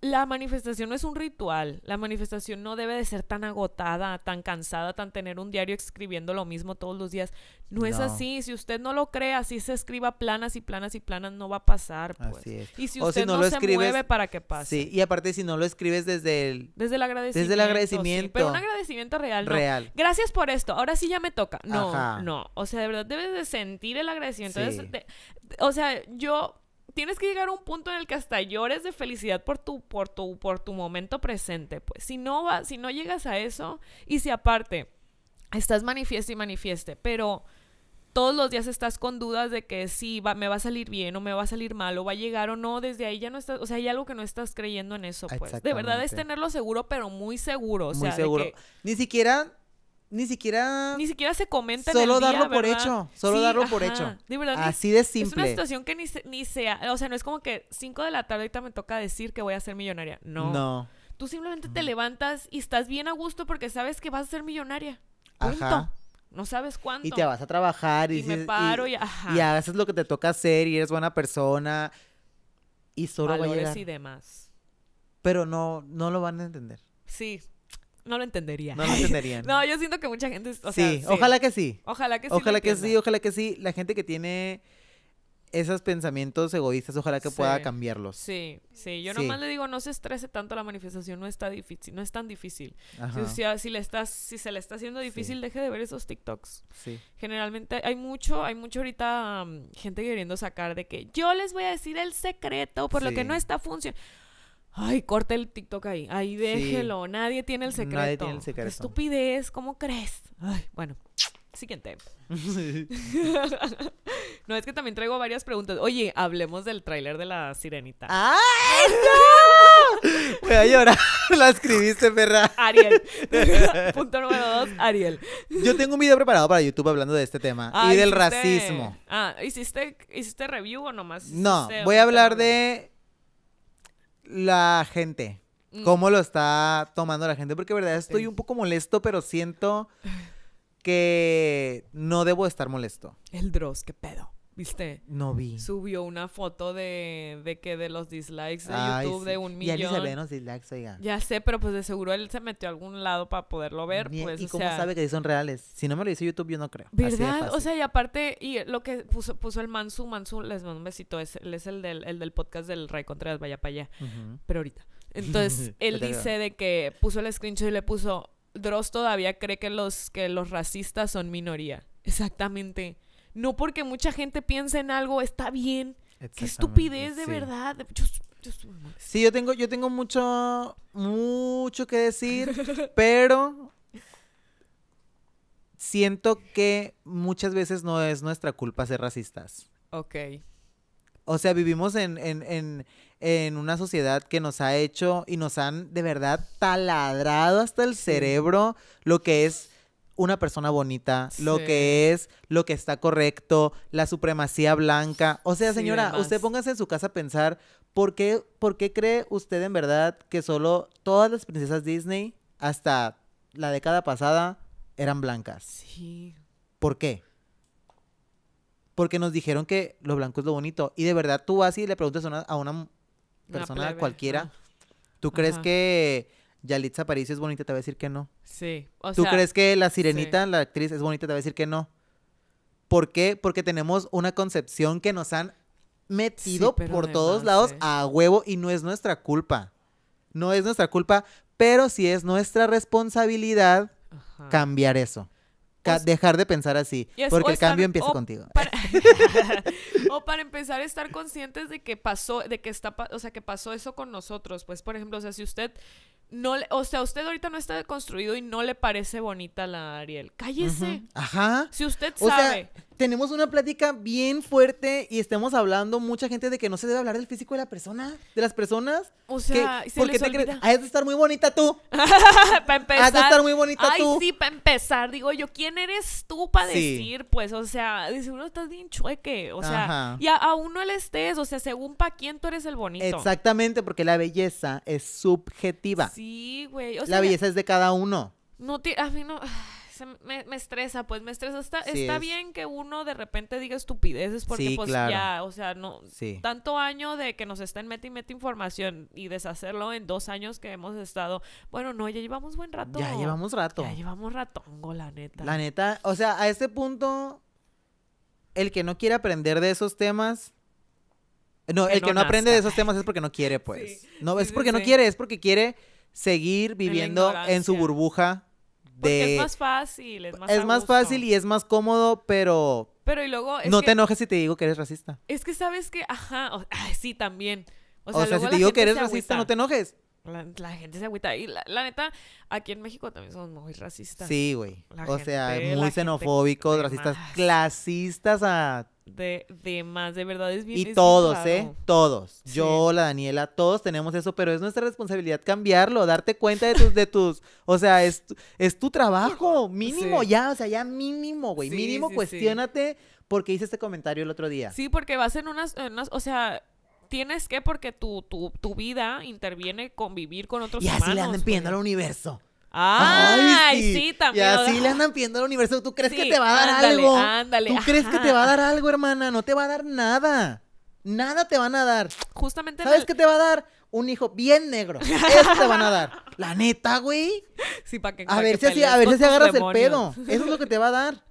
Speaker 1: la manifestación no es un ritual, la manifestación no debe de ser tan agotada, tan cansada, tan tener un diario escribiendo lo mismo todos los días. No, es así, si usted no lo cree, así se escriba planas y planas y planas, no va a pasar. Pues. Así es. Y si usted no, lo se mueve para que pase.
Speaker 2: Sí, y aparte si no lo escribes desde el... Desde
Speaker 1: el agradecimiento. Desde el agradecimiento. pero un agradecimiento real. No. Real. Gracias por esto, ahora sí ya me toca. No, no, o sea, de verdad debes de sentir el agradecimiento. o sea, yo tienes que llegar a un punto en el que hasta llores de felicidad por tu, por tu, por tu momento presente. Pues si no va, si no llegas a eso, y si aparte estás manifieste y manifieste, pero todos los días estás con dudas de que sí, me va a salir bien o me va a salir mal o va a llegar o no, desde ahí ya no estás, o sea, hay algo que no estás creyendo en eso, pues. De verdad es tenerlo seguro, pero muy seguro. O muy seguro. Ni siquiera ni siquiera ni siquiera se comenta solo en el darlo por hecho solo darlo por hecho así de simple es una situación que ni, sea o sea no es como que 5 de la tarde ahorita me toca decir que voy a ser millonaria no no tú simplemente te mm. levantas y estás bien a gusto porque sabes que vas a ser millonaria ajá. no sabes cuánto y te vas a trabajar y, y me paro y, ajá. y
Speaker 2: haces lo que te toca hacer y eres buena persona y solo valores y
Speaker 1: demás
Speaker 2: pero no no lo van a entender
Speaker 1: sí no lo
Speaker 2: entendería. No lo entenderían.
Speaker 1: no, yo siento que mucha gente... sí, ojalá que sí. Ojalá que sí. Ojalá que sí,
Speaker 2: ojalá que sí. La gente que tiene esos pensamientos egoístas, ojalá que pueda cambiarlos. Sí, sí. Yo nomás
Speaker 1: le digo, no se estrese tanto la manifestación, no está difícil, no es tan difícil. Si, si, le estás, si se le está haciendo difícil, deje de ver esos TikToks. Sí. Generalmente hay mucho, hay mucho ahorita mm, gente queriendo sacar de que yo les voy a decir el secreto por lo que no está funcionando. Ay, corte el TikTok ahí. Ahí déjelo. Nadie tiene el secreto. Nadie tiene el secreto. estupidez, ¿cómo crees? Ay, bueno. Siguiente. no, es que también traigo varias preguntas. Oye, hablemos del tráiler de la sirenita. ¡Ay!
Speaker 2: ¡No! Voy a llorar. La escribiste, perra. Ariel. Punto número dos, Ariel. Yo tengo un video preparado para YouTube hablando de este tema y ah, del racismo.
Speaker 1: Ah, ¿hiciste, ¿hiciste review o nomás? No, voy a hablar
Speaker 2: de la gente. Mm. ¿Cómo lo está tomando la gente? Porque, verdad, estoy un poco molesto, pero siento que no debo estar molesto. El Dross, qué pedo.
Speaker 1: ¿Viste? No vi. Subió una foto de, de que de los dislikes de YouTube de un millón. Y se ven dislikes, oiga. Ya sé, pero pues de seguro él se metió a algún lado para poderlo ver. Pues, ¿Y cómo sabe que
Speaker 2: son reales? Si no me lo dice YouTube, yo no creo. ¿Verdad? O
Speaker 1: sea, y aparte, y lo que puso, puso el Mansu, Mansu, les mando un besito, él es el del, el del podcast del Ray Contreras, vaya para allá. Pero ahorita. Entonces, él dice de que puso el screenshot y le puso, Dross todavía cree que los, que los racistas son minoría. Exactamente. No porque mucha gente piense en algo, está bien.
Speaker 2: Qué estupidez de verdad. sí, yo tengo, yo tengo mucho, mucho que decir, pero siento que muchas veces no es nuestra culpa ser racistas. Ok. O sea, vivimos en, una sociedad que nos ha hecho y nos han de verdad taladrado hasta el cerebro lo que es una persona bonita, lo que es, lo que está correcto, la supremacía blanca. O sea, señora, usted póngase en su casa a pensar, ¿por qué, ¿por qué cree usted en verdad que solo todas las princesas Disney, hasta la década pasada, eran blancas? Sí. ¿Por qué? Porque nos dijeron que lo blanco es lo bonito. Y de verdad tú vas y le preguntas a una, persona cualquiera, ¿tú crees que Yalitza Aparicio es bonita, te va a decir que no. Sí. ¿Tú crees que la sirenita, la actriz, es bonita, te va a decir que no? ¿Por qué? Porque tenemos una concepción que nos han metido por todos lados a huevo y no es nuestra culpa. No es nuestra culpa, pero sí es nuestra responsabilidad cambiar eso. Pues dejar de pensar así, porque el cambio empieza contigo.
Speaker 1: o para empezar a estar conscientes de que pasó, de que está, o sea, que pasó eso con nosotros. Pues, por ejemplo, o sea, si usted no o sea, usted ahorita no está deconstruido y no le parece bonita la Ariel. Cállese.
Speaker 2: Ajá. Si
Speaker 1: usted sabe
Speaker 2: tenemos una plática bien fuerte y estamos hablando mucha gente de que no se debe hablar del físico de la persona, de las personas. O sea, porque te has de estar muy bonita tú. para empezar. estar muy bonita tú. Ay, sí,
Speaker 1: para empezar. Digo yo, ¿quién eres tú para decir? Pues, o sea, de uno estás bien chueque. O sea, ya y a, uno le estés, o sea, según para quién tú eres el bonito. Exactamente,
Speaker 2: porque la belleza es subjetiva. Sí,
Speaker 1: güey. la belleza es de
Speaker 2: cada uno.
Speaker 1: No te, a mí no. Ah, me, estresa, pues me estresa. Está, está bien que uno de repente diga estupideces porque pues ya, o sea, no tanto año de que nos estén meta y mete información y deshacerlo en dos años que hemos estado. Bueno, no, ya llevamos buen rato. Ya llevamos rato. Ya llevamos ratongo,
Speaker 2: la neta. La neta, o sea, a este punto, el que no quiere aprender de esos temas. No, el que no, aprende de esos temas es porque no quiere, pues. no, es porque no quiere, es porque quiere seguir viviendo en su burbuja porque es más
Speaker 1: fácil, es más Es más
Speaker 2: fácil y es más cómodo, pero...
Speaker 1: Pero y luego... no te enojes
Speaker 2: si te digo que eres racista.
Speaker 1: Es que sabes que, ajá, sí, también. o sea si te digo que eres racista, no te enojes. La, gente se agüita. Y la, neta, aquí en México también somos muy racistas. Sí, güey. O sea, muy xenofóbicos, racistas,
Speaker 2: clasistas a
Speaker 1: de, de, más, de verdad es bien. Y todos, ¿eh?
Speaker 2: Todos. Yo, la Daniela, todos tenemos eso, pero es nuestra responsabilidad cambiarlo, darte cuenta de tus, de tus, o sea, es, es tu trabajo, mínimo ya, o sea, ya mínimo, güey, mínimo cuestiónate porque hice este comentario el otro día.
Speaker 1: Sí, porque vas unas, en unas o sea, Tienes que porque tu, tu, vida interviene convivir con otros y humanos. Y así le andan pidiendo
Speaker 2: al universo. Ay, sí. también. Y así le andan pidiendo al universo. ¿Tú crees que te va a dar algo? Ándale. ¿Tú crees que te va a dar algo, hermana? No te va a dar nada. Nada te van a dar. Justamente. ¿Sabes qué te va a dar? Un hijo bien negro. Eso te van a dar. La neta, güey. Sí, para que. A ver si a ver si agarras el pedo. Eso es lo que te va a dar.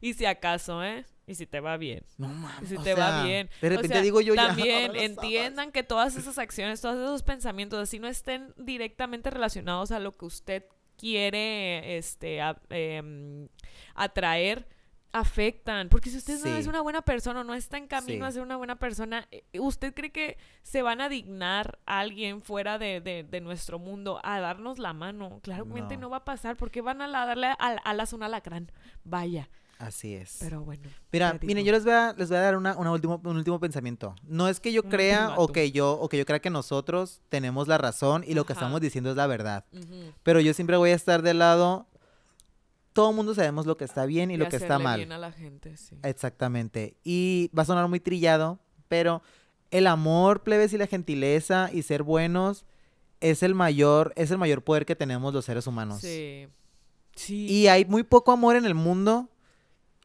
Speaker 1: Y si acaso, ¿eh? Y si te va bien. No mames. Si te va bien. De repente digo yo También entiendan que todas esas acciones, todos esos pensamientos, así no estén directamente relacionados a lo que usted quiere este, em, atraer, afectan. Porque si usted no es una buena persona o no está en camino a ser una buena persona, eh, ¿usted cree que se van a dignar a alguien fuera de, de, nuestro mundo a darnos la mano? Claramente no. va a pasar porque van a darle a, a la zona alacrán. Vaya.
Speaker 2: Así es. Pero bueno. Mira, miren, yo les voy a, les voy a dar un último pensamiento. No es que yo crea o que yo, o que yo crea que nosotros tenemos la razón y lo que estamos diciendo es la verdad. Pero yo siempre voy a estar de lado. Todo el mundo sabemos lo que está bien y, lo que está mal. Bien a la gente, sí. Exactamente. Y va a sonar muy trillado, pero el amor, plebes y la gentileza y ser buenos es el mayor, es el mayor poder que tenemos los seres humanos. Sí. Sí. Y hay muy poco amor en el mundo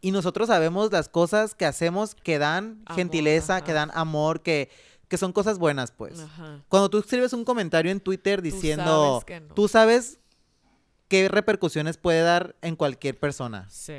Speaker 2: y nosotros sabemos las cosas que hacemos que dan gentileza, que dan amor, que, que son cosas buenas, pues. Cuando tú escribes un comentario en Twitter diciendo, tú sabes, qué repercusiones puede dar en cualquier persona. Sí.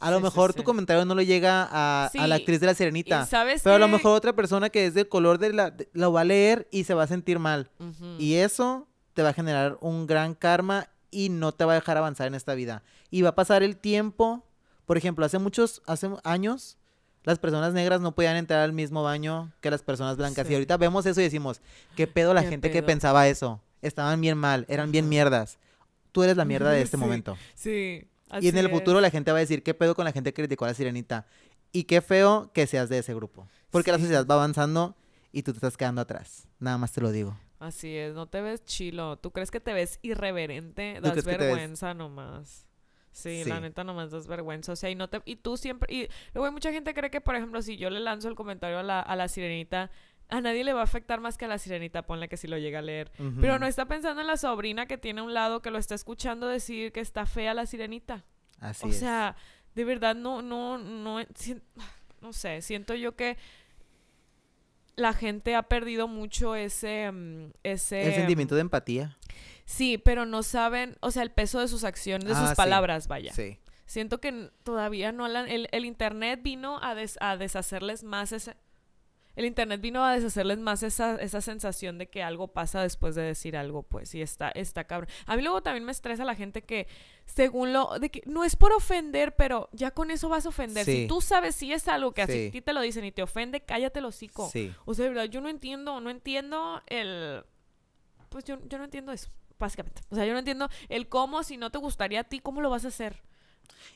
Speaker 2: A lo mejor tu comentario no le llega a, la actriz de La Sirenita. Sabes pero a lo mejor otra persona que es de color de la... lo va a leer y se va a sentir mal. Y eso te va a generar un gran karma y no te va a dejar avanzar en esta vida. Y va a pasar el tiempo por ejemplo, hace muchos, hace años, las personas negras no podían entrar al mismo baño que las personas blancas. Y ahorita vemos eso y decimos, ¿qué pedo la gente que pensaba eso? Estaban bien mal, eran bien mierdas. Tú eres la mierda de este momento.
Speaker 1: Sí. y en el futuro la
Speaker 2: gente va a decir, ¿qué pedo con la gente que criticó a la sirenita? Y qué feo que seas de ese grupo. Porque la sociedad va avanzando y tú te estás quedando atrás. Nada más te lo digo.
Speaker 1: Así es, no te ves chilo. Tú crees que te ves irreverente, das vergüenza nomás. Sí, la neta nomás das vergüenza. O sea, y no te, y tú siempre, y luego hay mucha gente cree que, por ejemplo, si yo le lanzo el comentario a la, a la sirenita, a nadie le va a afectar más que a la sirenita, ponle que si lo llega a leer. Pero no está pensando en la sobrina que tiene a un lado que lo está escuchando decir que está fea la sirenita. Así o sea, de verdad no, no, no, no sé, siento yo que la gente ha perdido mucho ese, mm, ese... El sentimiento de mm, empatía. Sí, pero no saben, o sea, el peso de sus acciones, de ah, sus palabras, vaya. Sí. Siento que todavía no el, internet vino a, deshacerles más ese, el internet vino a deshacerles más esa, sensación de que algo pasa después de decir algo, pues, y está, está cabrón. A mí luego también me estresa la gente que, según lo, de que no es por ofender, pero ya con eso vas a ofender. Si tú sabes si es algo que a ti te lo dicen y te ofende, cállate el hocico. O sea, de verdad, yo no entiendo, no entiendo el, pues yo no entiendo eso básicamente. O sea, yo no entiendo el cómo, si no te gustaría a ti, ¿cómo lo vas a hacer?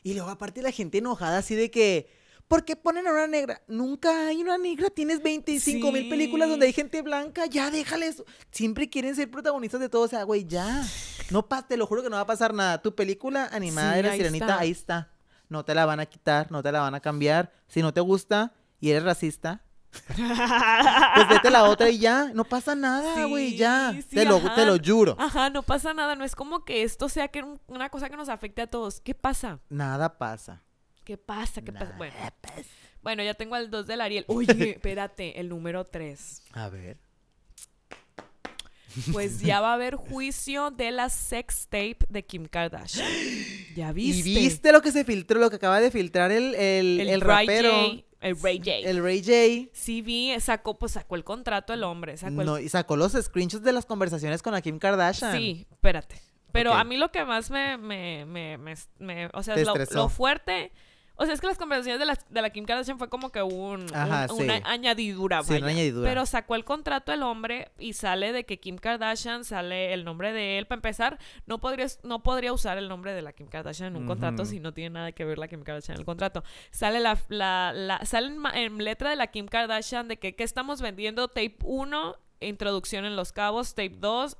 Speaker 2: Y luego aparte la gente enojada así de que, ¿por qué ponen a una negra? Nunca hay una negra, tienes 25 mil películas donde hay gente blanca, ya déjales. Siempre quieren ser protagonistas de todo, o sea, güey, ya. No pas, te lo juro que no va a pasar nada. Tu película animada de la sirenita, ahí está. No te la van a quitar, no te la van a cambiar. Si no te gusta y eres racista, pues vete la otra y ya, no pasa nada, güey, ya. te, lo, lo, juro. Ajá, no pasa
Speaker 1: nada, no es como que esto sea que una cosa que nos afecte a todos. ¿Qué pasa?
Speaker 2: Nada pasa.
Speaker 1: ¿Qué pasa? ¿Qué pasa? Bueno. ya tengo al 2 del Ariel. Oye, espérate, el número
Speaker 2: 3. A ver. Pues ya va a haber
Speaker 1: juicio de la sex tape de Kim Kardashian.
Speaker 2: Ya viste. ¿Y viste lo que se filtró, lo que acaba de filtrar el, el, el, rapero?
Speaker 1: El Ray J. El Ray J. Sí vi, sacó, pues sacó el contrato el hombre. Sacó y
Speaker 2: sacó los screenshots de las conversaciones con Kim Kardashian. Sí,
Speaker 1: espérate. Pero a mí lo que más me, me, me, me o sea, lo, fuerte o sea, es que las conversaciones de la, Kim Kardashian fue como que un, una añadidura, una añadidura. Pero sacó el contrato el hombre y sale de que Kim Kardashian sale el nombre de él. Para empezar, no, podrías, no podría usar el nombre de la Kim Kardashian en un contrato si no tiene nada que ver la Kim Kardashian en el contrato. Sale la, la, en, letra de la Kim Kardashian de que, que estamos vendiendo tape 1, introducción en los cabos, tape 2,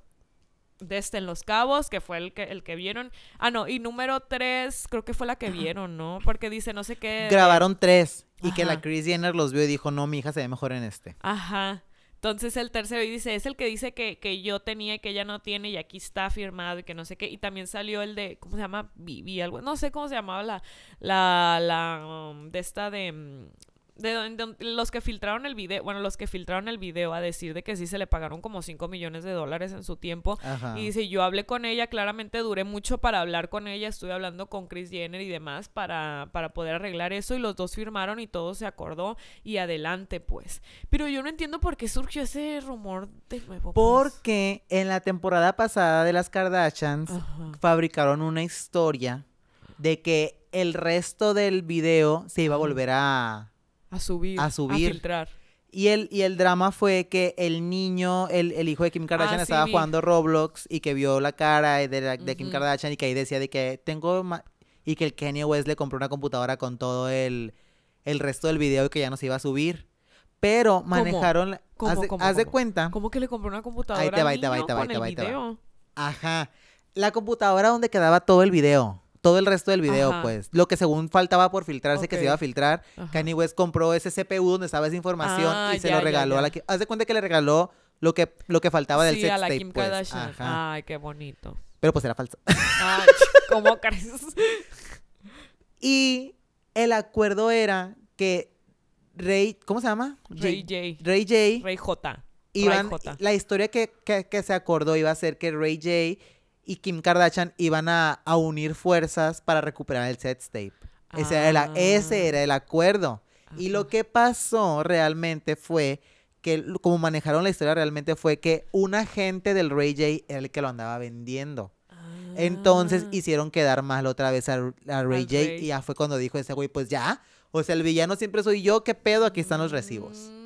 Speaker 1: de este, en Los Cabos, que fue el que, el que vieron. Ah, no, y número tres, creo que fue la que vieron, ¿no? Porque dice, no sé qué. Grabaron tres
Speaker 2: y que la Chris Jenner los vio y dijo, no, mi hija se ve mejor en este.
Speaker 1: Ajá. Entonces el tercero y dice, es el que dice que, que, yo tenía y que ella no tiene y aquí está firmado y que no sé qué. Y también salió el de, ¿cómo se llama? Vivi, algo, no sé cómo se llamaba la, la, la, um, de esta de, mm, de donde, los que filtraron el video, bueno, los que filtraron el video a decir de que sí se le pagaron como 5 millones de dólares en su tiempo. Y dice, yo hablé con ella, claramente duré mucho para hablar con ella, estuve hablando con Chris Jenner y demás para, para poder arreglar eso y los dos firmaron y todo se acordó y adelante pues. Pero yo no entiendo por qué surgió ese rumor de nuevo. Pues.
Speaker 2: Porque en la temporada pasada de las Kardashians fabricaron una historia de que el resto del video se iba a volver a
Speaker 1: a subir. A subir. A filtrar.
Speaker 2: Y el, y el drama fue que el niño, el, el hijo de Kim ah, Kardashian estaba jugando Roblox y que vio la cara de, de Kim Kardashian y que ahí decía de que tengo... Y que el Kenny West le compró una computadora con todo el, el resto del video y que ya no se iba a subir. Pero manejaron... ¿Cómo? Haz, de, cuenta... ¿Cómo que le compró una computadora Ajá. La computadora donde quedaba todo el video todo el resto del video, pues. Lo que según faltaba por filtrarse, que se iba a filtrar, Kanye West compró ese CPU donde estaba esa información ah, y se lo regaló a la Haz de cuenta que le regaló lo que, lo que faltaba del sí, a la Kim pues. Ay, qué bonito. Pero pues era falso. Ay, ¿cómo crees? y el acuerdo era que Rey... ¿Cómo se llama? Rey J. Rey J. Rey J. La historia que, que se acordó iba a ser que Ray J y Kim Kardashian iban a, unir fuerzas para recuperar el set tape. Ese, era, el, ese ah. era el acuerdo. Y lo que pasó realmente fue que, como manejaron la historia realmente fue que un agente del Ray J era el que lo andaba vendiendo. Ah. Entonces hicieron quedar mal otra vez a, Ray J y ya fue cuando dijo ese güey, pues ya, o sea, el villano siempre soy yo, ¿qué pedo? Aquí están los recibos. Mm.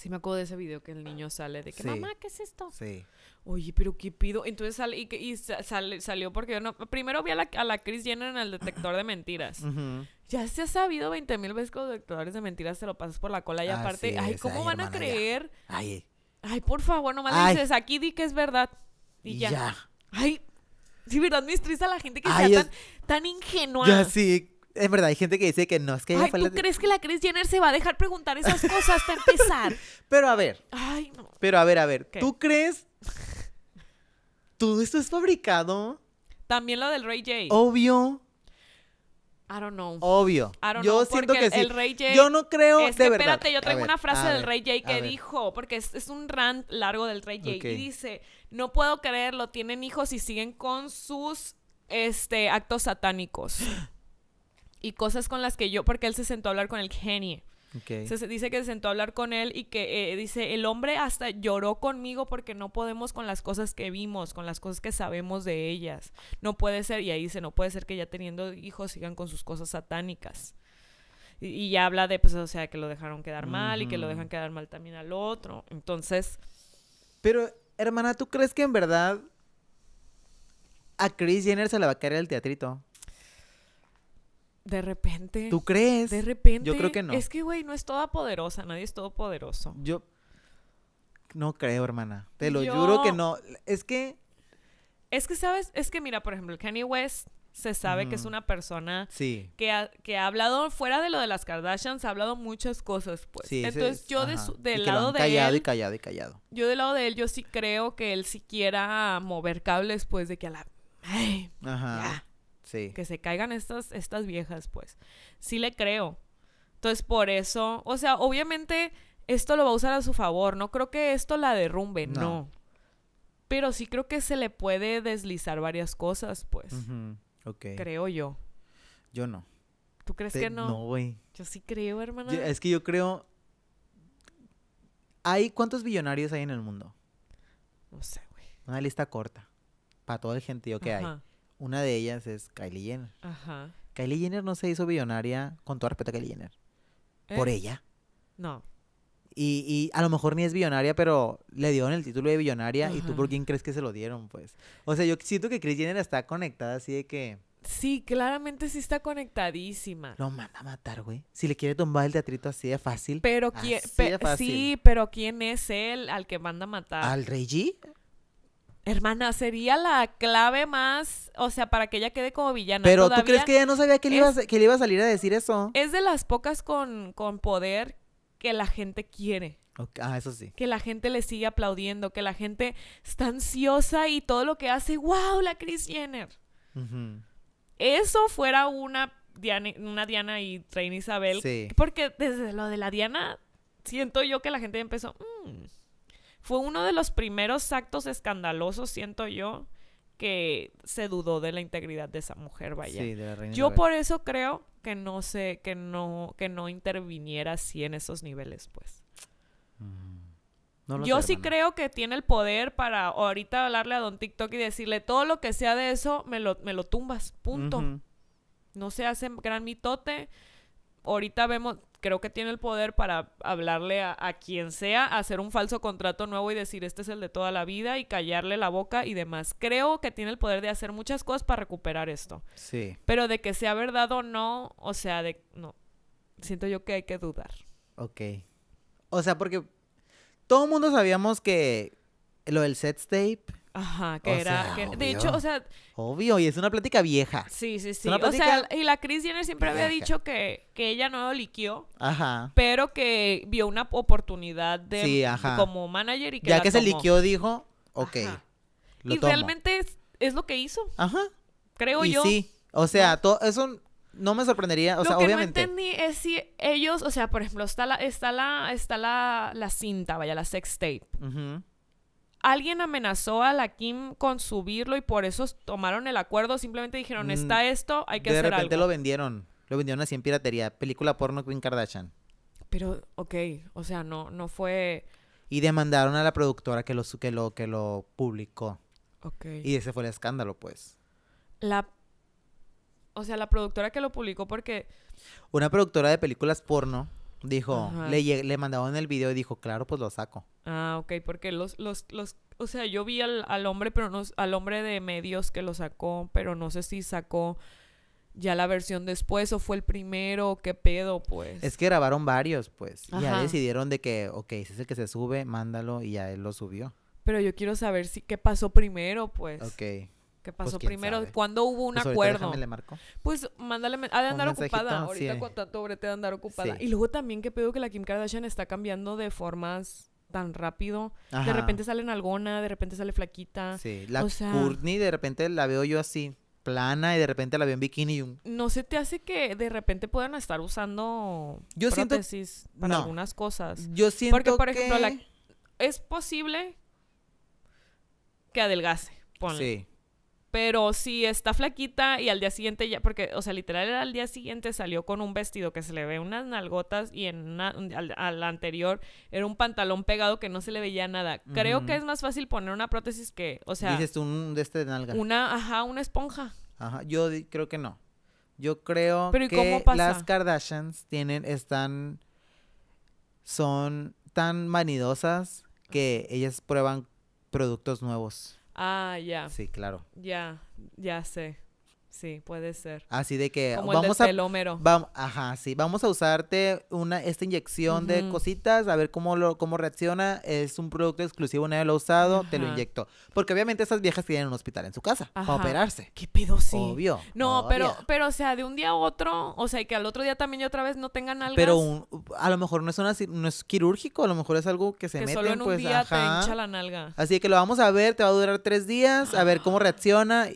Speaker 1: Sí, me acuerdo de ese video que el niño sale de que, mamá, ¿qué
Speaker 2: es esto? Sí
Speaker 1: oye, pero ¿qué pido? Entonces sale y, salió porque yo no... Primero vi a la, a la Chris Jenner en el detector de mentiras. Ya se ha sabido 20 mil veces que los detectores de mentiras te lo pasas por la cola y ah, aparte, ay, ¿cómo van a creer? Ay. Ay, por favor, no ay. dices, aquí di que es verdad. Y, ya. Ay, sí, verdad, me estresa la gente que sea tan, ingenua. Ya,
Speaker 2: sí, es verdad, hay gente que dice que no, es que... Ay, ¿tú
Speaker 1: crees que la Chris Jenner se va a dejar preguntar esas
Speaker 2: cosas hasta empezar? pero a ver. Ay, no. Pero a ver, a ver. ¿Tú crees todo esto es fabricado.
Speaker 1: También lo del Rey J. Obvio. I don't know. Obvio. yo siento que sí. Yo no creo. Es que, espérate, yo tengo una frase del Rey J que dijo, porque es, un rant largo del Rey J. Y dice: No puedo creerlo, tienen hijos y siguen con sus este, actos satánicos. y cosas con las que yo, porque él se sentó a hablar con el genie. Se, dice que se sentó a hablar con él y que eh, dice, el hombre hasta lloró conmigo porque no podemos con las cosas que vimos, con las cosas que sabemos de ellas. No puede ser, y ahí dice, no puede ser que ya teniendo hijos sigan con sus cosas satánicas. Y, ya habla de, pues, o sea, que lo dejaron quedar mal y que lo dejan quedar mal también al otro.
Speaker 2: Entonces... Pero, hermana, ¿tú crees que en verdad a Chris Jenner se la va a caer el teatrito?
Speaker 1: De repente. ¿Tú crees? De repente. Yo creo que no. Es que, güey, no es toda poderosa. nadie es todo todopoderoso.
Speaker 2: Yo no creo, hermana. Te lo juro que no. Es
Speaker 1: que... Es que, ¿sabes? Es que, mira, por ejemplo, Kanye West se sabe que es una
Speaker 2: persona sí.
Speaker 1: que, ha, que ha hablado fuera de lo de las Kardashians, ha hablado muchas cosas, pues. Entonces yo de del lado de él... callado y
Speaker 2: callado y callado.
Speaker 1: Yo del lado de él, yo sí creo que él siquiera mover cables, pues, de que a la...
Speaker 2: ajá. Que
Speaker 1: se caigan estas, estas viejas, pues. Sí le creo. Entonces, por eso, o sea, obviamente esto lo va a usar a su favor. No creo que esto la derrumbe, no. Pero sí creo que se le puede deslizar varias cosas, pues. Creo yo.
Speaker 2: Yo no. ¿Tú crees que no? No, güey.
Speaker 1: Yo sí creo, hermana. es
Speaker 2: que yo creo. ¿Hay cuántos billonarios hay en el mundo? No sé, güey. Una lista corta. Para todo el gentío que hay. Una de ellas es Kylie Jenner. Ajá. Kylie Jenner no se hizo billonaria, con todo respeto a Kylie Jenner, ¿Eh? por ella. No. Y, a lo mejor ni es billonaria, pero le dieron el título de billonaria y tú por quién crees que se lo dieron, pues. O sea, yo siento que Kylie Jenner está conectada así de que...
Speaker 1: Sí, claramente sí está conectadísima. Lo manda a matar,
Speaker 2: güey. Si le quiere tumbar el teatrito así de fácil. Pero quién... sí,
Speaker 1: pero ¿quién es él al que manda a matar? ¿Al Reggie? Hermana, sería la clave más, o sea, para que ella quede como villana. Pero tú crees que ella
Speaker 2: no sabía que, le iba a, salir a decir eso.
Speaker 1: Es de las pocas con, con poder que la gente quiere.
Speaker 2: Ah, eso sí. Que
Speaker 1: la gente le sigue aplaudiendo, que la gente está ansiosa y todo lo que hace, wow, la Chris Jenner. Eso fuera una Diana, una Diana y Reina Isabel. Sí. Porque desde lo de la Diana, siento yo que la gente empezó... Mm, fue uno de los primeros actos escandalosos, siento yo, que se dudó de la integridad de esa mujer, vaya. Sí, de la yo por eso creo que no sé, que no, que no interviniera así en esos niveles, pues.
Speaker 2: Mm. yo sí
Speaker 1: creo que tiene el poder para ahorita hablarle a Don TikTok y decirle todo lo que sea de eso, me lo, me lo tumbas, punto. No se hace gran mitote, ahorita vemos, creo que tiene el poder para hablarle a, quien sea, hacer un falso contrato nuevo y decir este es el de toda la vida y callarle la boca y demás. Creo que tiene el poder de hacer muchas cosas para recuperar esto. Sí. Pero de que sea verdad o no, o sea, de no. Siento yo que hay que dudar.
Speaker 2: Ok. O sea, porque todo el mundo sabíamos que lo del set tape
Speaker 1: Ajá, que era. de hecho, o sea.
Speaker 2: Obvio, y es una plática vieja. Sí, sí, sí. O sea,
Speaker 1: y la Chris Jenner siempre había dicho que, ella no liquió. Ajá. Pero que vio una oportunidad de. Sí, Como manager y que. Ya que se liquió,
Speaker 2: dijo, ok. y realmente
Speaker 1: es, lo que hizo. Ajá. Creo yo. Sí.
Speaker 2: O sea, eso no me sorprendería, o sea, que obviamente. no
Speaker 1: entendí es si ellos, o sea, por ejemplo, está la, está la, está la, cinta, vaya, la sex tape. Ajá alguien amenazó a la Kim con subirlo y por eso tomaron el acuerdo. Simplemente dijeron, mm, está esto, hay que hacer algo. De repente lo
Speaker 2: vendieron. Lo vendieron así en piratería. Película porno Queen Kardashian.
Speaker 1: Pero, ok, o sea, no, no fue...
Speaker 2: Y demandaron a la productora que lo, que lo, que lo publicó. Ok. Y ese fue el escándalo, pues.
Speaker 1: La... O sea, la productora que lo publicó porque...
Speaker 2: Una productora de películas porno Dijo, le, le mandaron el video y dijo, claro, pues lo saco.
Speaker 1: Ah, ok, porque los, los, los, o sea, yo vi al, hombre, pero no, al hombre de medios que lo sacó, pero no sé si sacó ya la versión después o fue el primero, qué pedo, pues. Es que
Speaker 2: grabaron varios, pues. ya decidieron de que, ok, si es el que se sube, mándalo y ya él lo subió.
Speaker 1: Pero yo quiero saber si qué pasó primero, pues. Ok. ¿Qué pasó pues, primero? ¿Cuándo hubo un pues, acuerdo? Le marco. Pues mándale, ha de andar ocupada. Ahorita con tanto brete de andar ocupada. Y luego también que pedo que la Kim Kardashian está cambiando de formas tan rápido. De repente sale algona, de repente sale flaquita.
Speaker 2: Sí, la o Courtney de repente la veo yo así plana y de repente la veo en bikini un...
Speaker 1: No se te hace que de repente puedan estar usando yo prótesis para algunas cosas. Yo siento Porque, por ejemplo, que... es posible que adelgase, ponle. Sí. Pero si está flaquita y al día siguiente ya, porque, o sea, literal al día siguiente salió con un vestido que se le ve unas nalgotas y en al, anterior era un pantalón pegado que no se le veía nada. Creo que es más fácil poner una prótesis que, o sea... Dices
Speaker 2: un de este de nalga. Una,
Speaker 1: ajá, una esponja.
Speaker 2: Ajá, yo creo que no. Yo creo que las Kardashians tienen, están, son tan vanidosas que ellas prueban productos nuevos. Ah, ya. Sí, claro.
Speaker 1: Ya, ya sé. Sí, puede ser.
Speaker 2: Así de que vamos el telómero. a ajá, sí, vamos a usarte una esta inyección de cositas, a ver cómo lo cómo reacciona, es un producto exclusivo, nadie lo ha usado, te lo inyecto. Porque obviamente esas viejas tienen un hospital en su casa a para operarse. Qué pedo sí. Obvio. No, pero
Speaker 1: pero o sea, de un día a otro, o sea, y que al otro día también otra vez no tengan algo. Pero
Speaker 2: a lo mejor no es una no es quirúrgico, a lo mejor es algo que se que solo en un pues, día te hincha la nalga. Así que lo vamos a ver, te va a durar tres días, a ver cómo ah. reacciona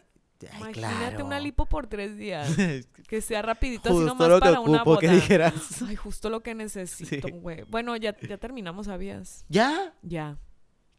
Speaker 2: Imagínate una
Speaker 1: lipo por tres días. Que sea rapidito, así nomás lo que para una dijeras. Ay, justo lo que necesito, güey. Bueno, ya, ya terminamos, ¿sabías? ¿Ya? Ya.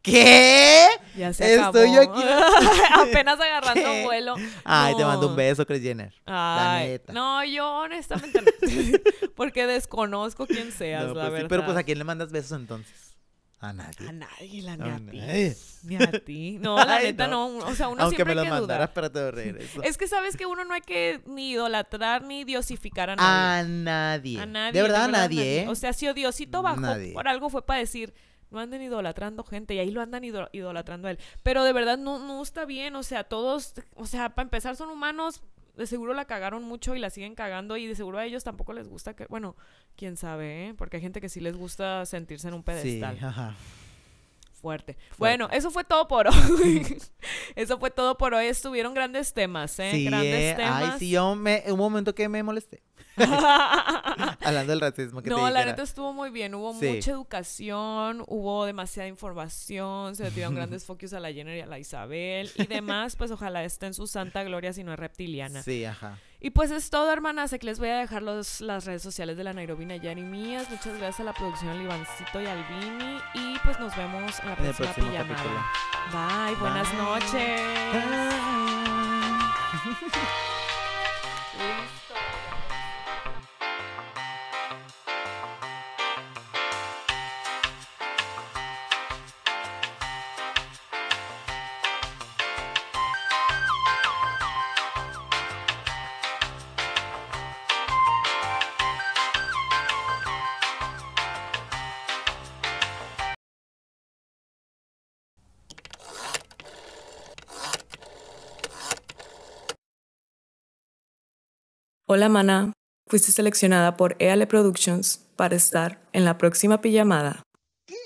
Speaker 1: ¿Qué? Ya se acabó. Estoy aquí. Apenas agarrando un vuelo.
Speaker 2: Ay, te mando un beso, Chris Jenner. la neta.
Speaker 1: No, yo honestamente no. Porque desconozco quién seas, la pues verdad. pero pues a
Speaker 2: quién le mandas besos entonces. A nadie. A nadie, la, ni a, Ni a ti. No, la neta no. O sea, uno Aunque siempre me lo Es que
Speaker 1: sabes que uno no hay que ni idolatrar ni diosificar a nadie. A
Speaker 2: nadie. A nadie. De verdad, a nadie, ¿eh? O
Speaker 1: sea, si Diosito bajó por algo fue para decir, no anden idolatrando gente y ahí lo andan idolatrando a él. Pero de verdad no, no está bien, o sea, todos, o sea, para empezar son humanos, de seguro la cagaron mucho y la siguen cagando y de seguro a ellos tampoco les gusta que, bueno, quién sabe, ¿eh? porque hay gente que sí les gusta sentirse en un pedestal. Sí, ajá fuerte. Bueno, eso fue todo por hoy.
Speaker 2: eso fue todo por
Speaker 1: hoy. Estuvieron grandes temas, ¿eh? grandes eh. temas. Ay, sí,
Speaker 2: yo me, un momento que me molesté. Hablando del racismo que No, la neta
Speaker 1: estuvo muy bien. Hubo mucha educación, hubo demasiada información, se dieron grandes focus a la Jenner y a la Isabel y demás. Pues ojalá esté en su santa gloria si no es reptiliana. Sí, ajá. Y pues es todo, hermanas. Aquí les voy a dejar las redes sociales de la Nairobi Nayani mías. Muchas gracias a la producción Libancito y Albini. Y pues nos vemos en la próxima pijamada. Bye, buenas
Speaker 2: noches.
Speaker 1: Hola mana, fuiste seleccionada por EALE Productions para estar en la próxima pijamada.
Speaker 2: ¿Qué?